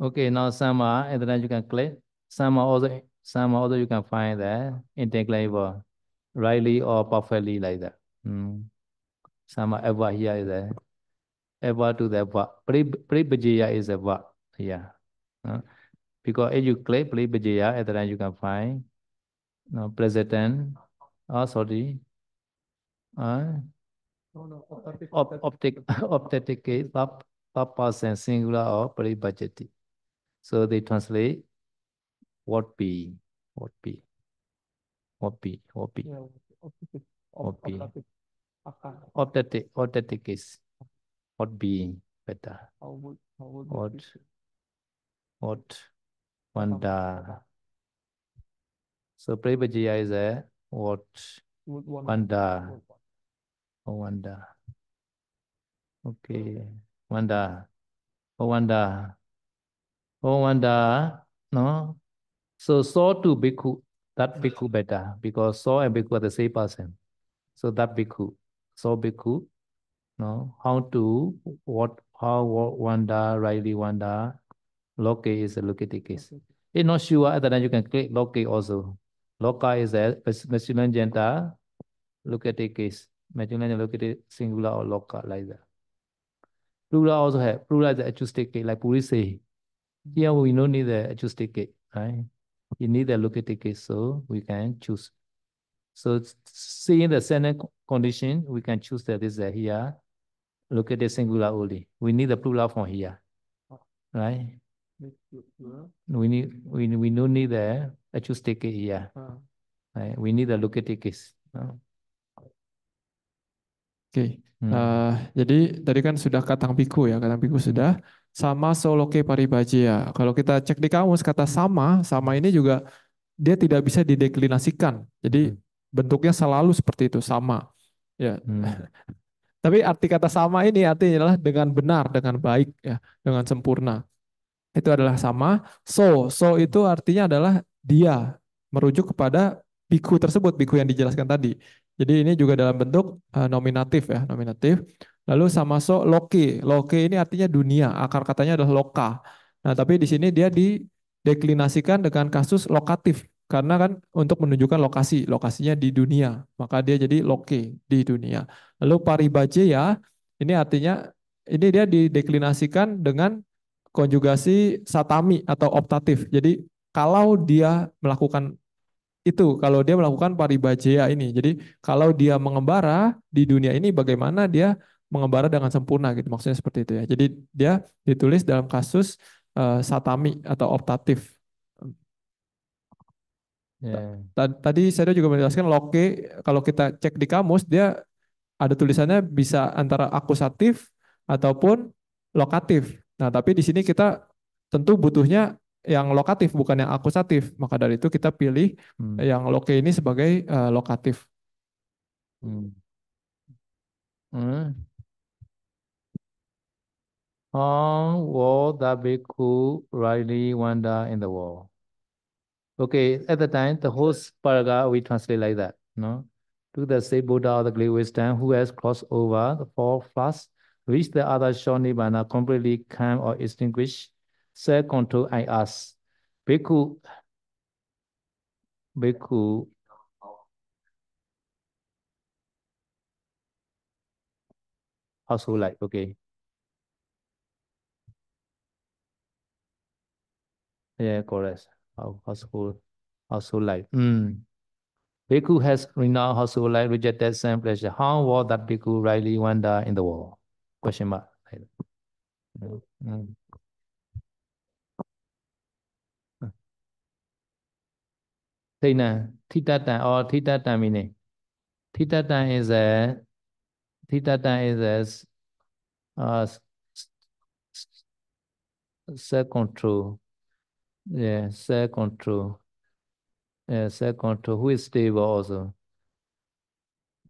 Okay, now sama, and then you can click. Sama also, sama also you can find that indeclinable, rightly or perfectly like that. Hmm. Sama ever here is there. Ever to the Pre Pribajaya is a what? Yeah. Huh? Because if you click Pribajaya, and then you can find no, Pleasanton, oh, ah, sorry, uh, ah. no, no, optic, op optic, optic, top, top person, singular or pre-budgeted. So they translate what be, what be, what be, what be, what be, optic, optic is what be better. What, what, wonder. So Prabhajiya is a what? One, Vanda. Oh, Vanda. Okay. Vanda. Oh, Vanda. Oh, Vanda. No. So saw to Bhikkhu, that Bhikkhu better because saw and Bhikkhu are the same person. So that Bhikkhu. saw Bhikkhu. No. How to what how Wanda, Riley Wanda, Loke is a Lokitic case. If eh, not sure, other than you can click Loke also. Loka is a masculine gender. case. is masculine and locatic singular or loka like that. Plural also have plural is the acoustic case, like Puri say. Here we don't need the acoustic case, right? You need the locatic case, so we can choose. So seeing the sentence condition, we can choose that is here. is here, located singular only. We need the plural from here, right? We need we we don't need the acoustic yeah uh. Ah. right. we need a locaticist no? Ah. Oke, okay. Hmm. Eh, jadi tadi kan sudah katang piku ya, katang piku sudah sama soloke ya. Kalau kita cek di kamus kata sama, sama ini juga dia tidak bisa dideklinasikan. Jadi hmm. bentuknya selalu seperti itu sama. Ya. Hmm. Tapi arti kata sama ini artinya adalah dengan benar, dengan baik ya, dengan sempurna. Itu adalah sama. So, so itu artinya adalah dia merujuk kepada biku tersebut, biku yang dijelaskan tadi. Jadi ini juga dalam bentuk uh, nominatif ya, nominatif. Lalu sama so Loki, Loki ini artinya dunia, akar katanya adalah loka. Nah, tapi di sini dia dideklinasikan dengan kasus lokatif karena kan untuk menunjukkan lokasi, lokasinya di dunia. Maka dia jadi Loki di dunia. Lalu paribaje ya, ini artinya ini dia dideklinasikan dengan konjugasi satami atau optatif. Jadi kalau dia melakukan itu kalau dia melakukan paribajaya ini. Jadi kalau dia mengembara di dunia ini bagaimana dia mengembara dengan sempurna gitu maksudnya seperti itu ya. Jadi dia ditulis dalam kasus uh, satami atau optatif. Yeah. Tadi saya juga menjelaskan loke kalau kita cek di kamus dia ada tulisannya bisa antara akusatif ataupun lokatif. Nah, tapi di sini kita tentu butuhnya yang lokatif bukan yang akusatif. Maka dari itu kita pilih hmm. yang loke ini sebagai uh, lokatif. Hmm. Hmm. On wall that rightly in the world. Okay, at the time, the whole paragraph we translate like that. No, to the same Buddha of the great wisdom who has crossed over the four floods, reached the other shore nibbana, completely calm or extinguished Second, to I ask, Bhikkhu, Bhikkhu, household life. okay. Yeah, correct. household, household life. Mm. Bhikkhu has renounced household life, rejected same pleasure. How was that Bhikkhu rightly wander in the world? Question mark. Mm. Dana, Thitata or Thitata meaning. Thitata is a Thitata is a uh, control Yeah, circle control Yeah, circle Who Who is stable also?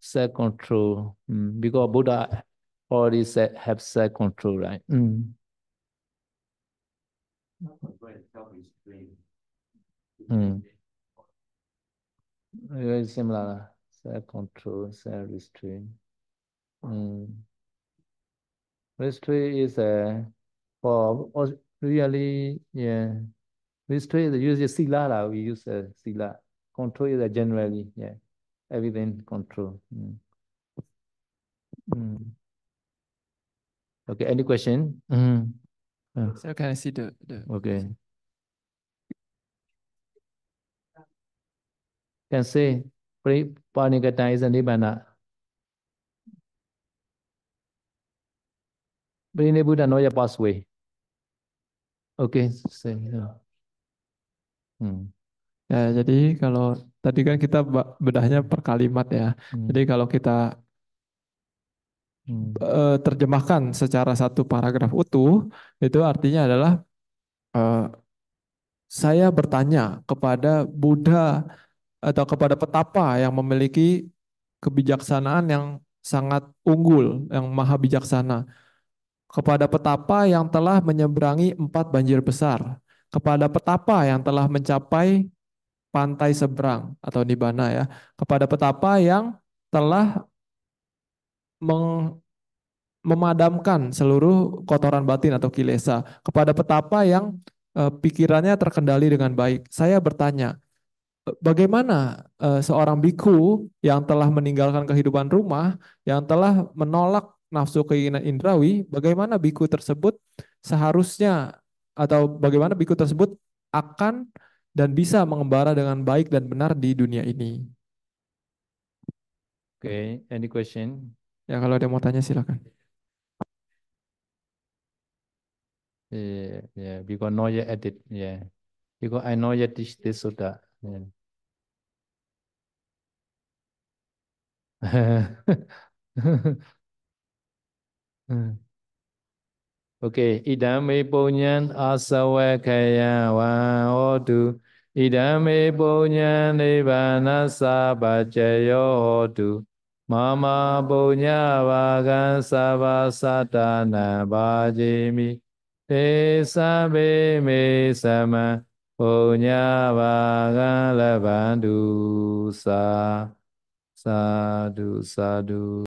Self control, mm. because Buddha already said have self control, right? Mm. Mm very similar. Cell control, cell restraint. Mm. Restraint is a for really yeah. Restraint is usually sila. We use a sila. Control is a generally yeah. Everything control. Mm. Mm. Okay. Any question? Mm. -hmm. Yeah. So can I see the the? Okay. can say panigata is a Nibbana. Brine Buddha no ya pathway. Oke, okay, so, hmm. Ya, jadi kalau tadi kan kita bedahnya per kalimat ya. Hmm. Jadi kalau kita hmm. Eh, terjemahkan secara satu paragraf utuh, itu artinya adalah uh, saya bertanya kepada Buddha atau kepada petapa yang memiliki kebijaksanaan yang sangat unggul, yang maha bijaksana. Kepada petapa yang telah menyeberangi empat banjir besar. Kepada petapa yang telah mencapai pantai seberang atau nibana ya. Kepada petapa yang telah meng memadamkan seluruh kotoran batin atau kilesa. Kepada petapa yang eh, pikirannya terkendali dengan baik. Saya bertanya, bagaimana uh, seorang biku yang telah meninggalkan kehidupan rumah, yang telah menolak nafsu keinginan indrawi, bagaimana biku tersebut seharusnya atau bagaimana biku tersebut akan dan bisa mengembara dengan baik dan benar di dunia ini. Oke, okay, any question? Ya kalau ada yang mau tanya silakan. Yeah, yeah, because know yet edit, yeah. Because I know yet this this sudah. Okay ဣဒံမေပုညံအာသဝခယံဝံဟောတုဣဒံမေပုညံနိဗ္ဗာနသဗ္ဗจယောဟောတုမာမပုညဘာကံသဗ္ဗသတ္တနံဘာจิမိတေသဗေမေသမံ Bồ Nha Và Ga La Bà Đu Sa Sa Đu Sa Đu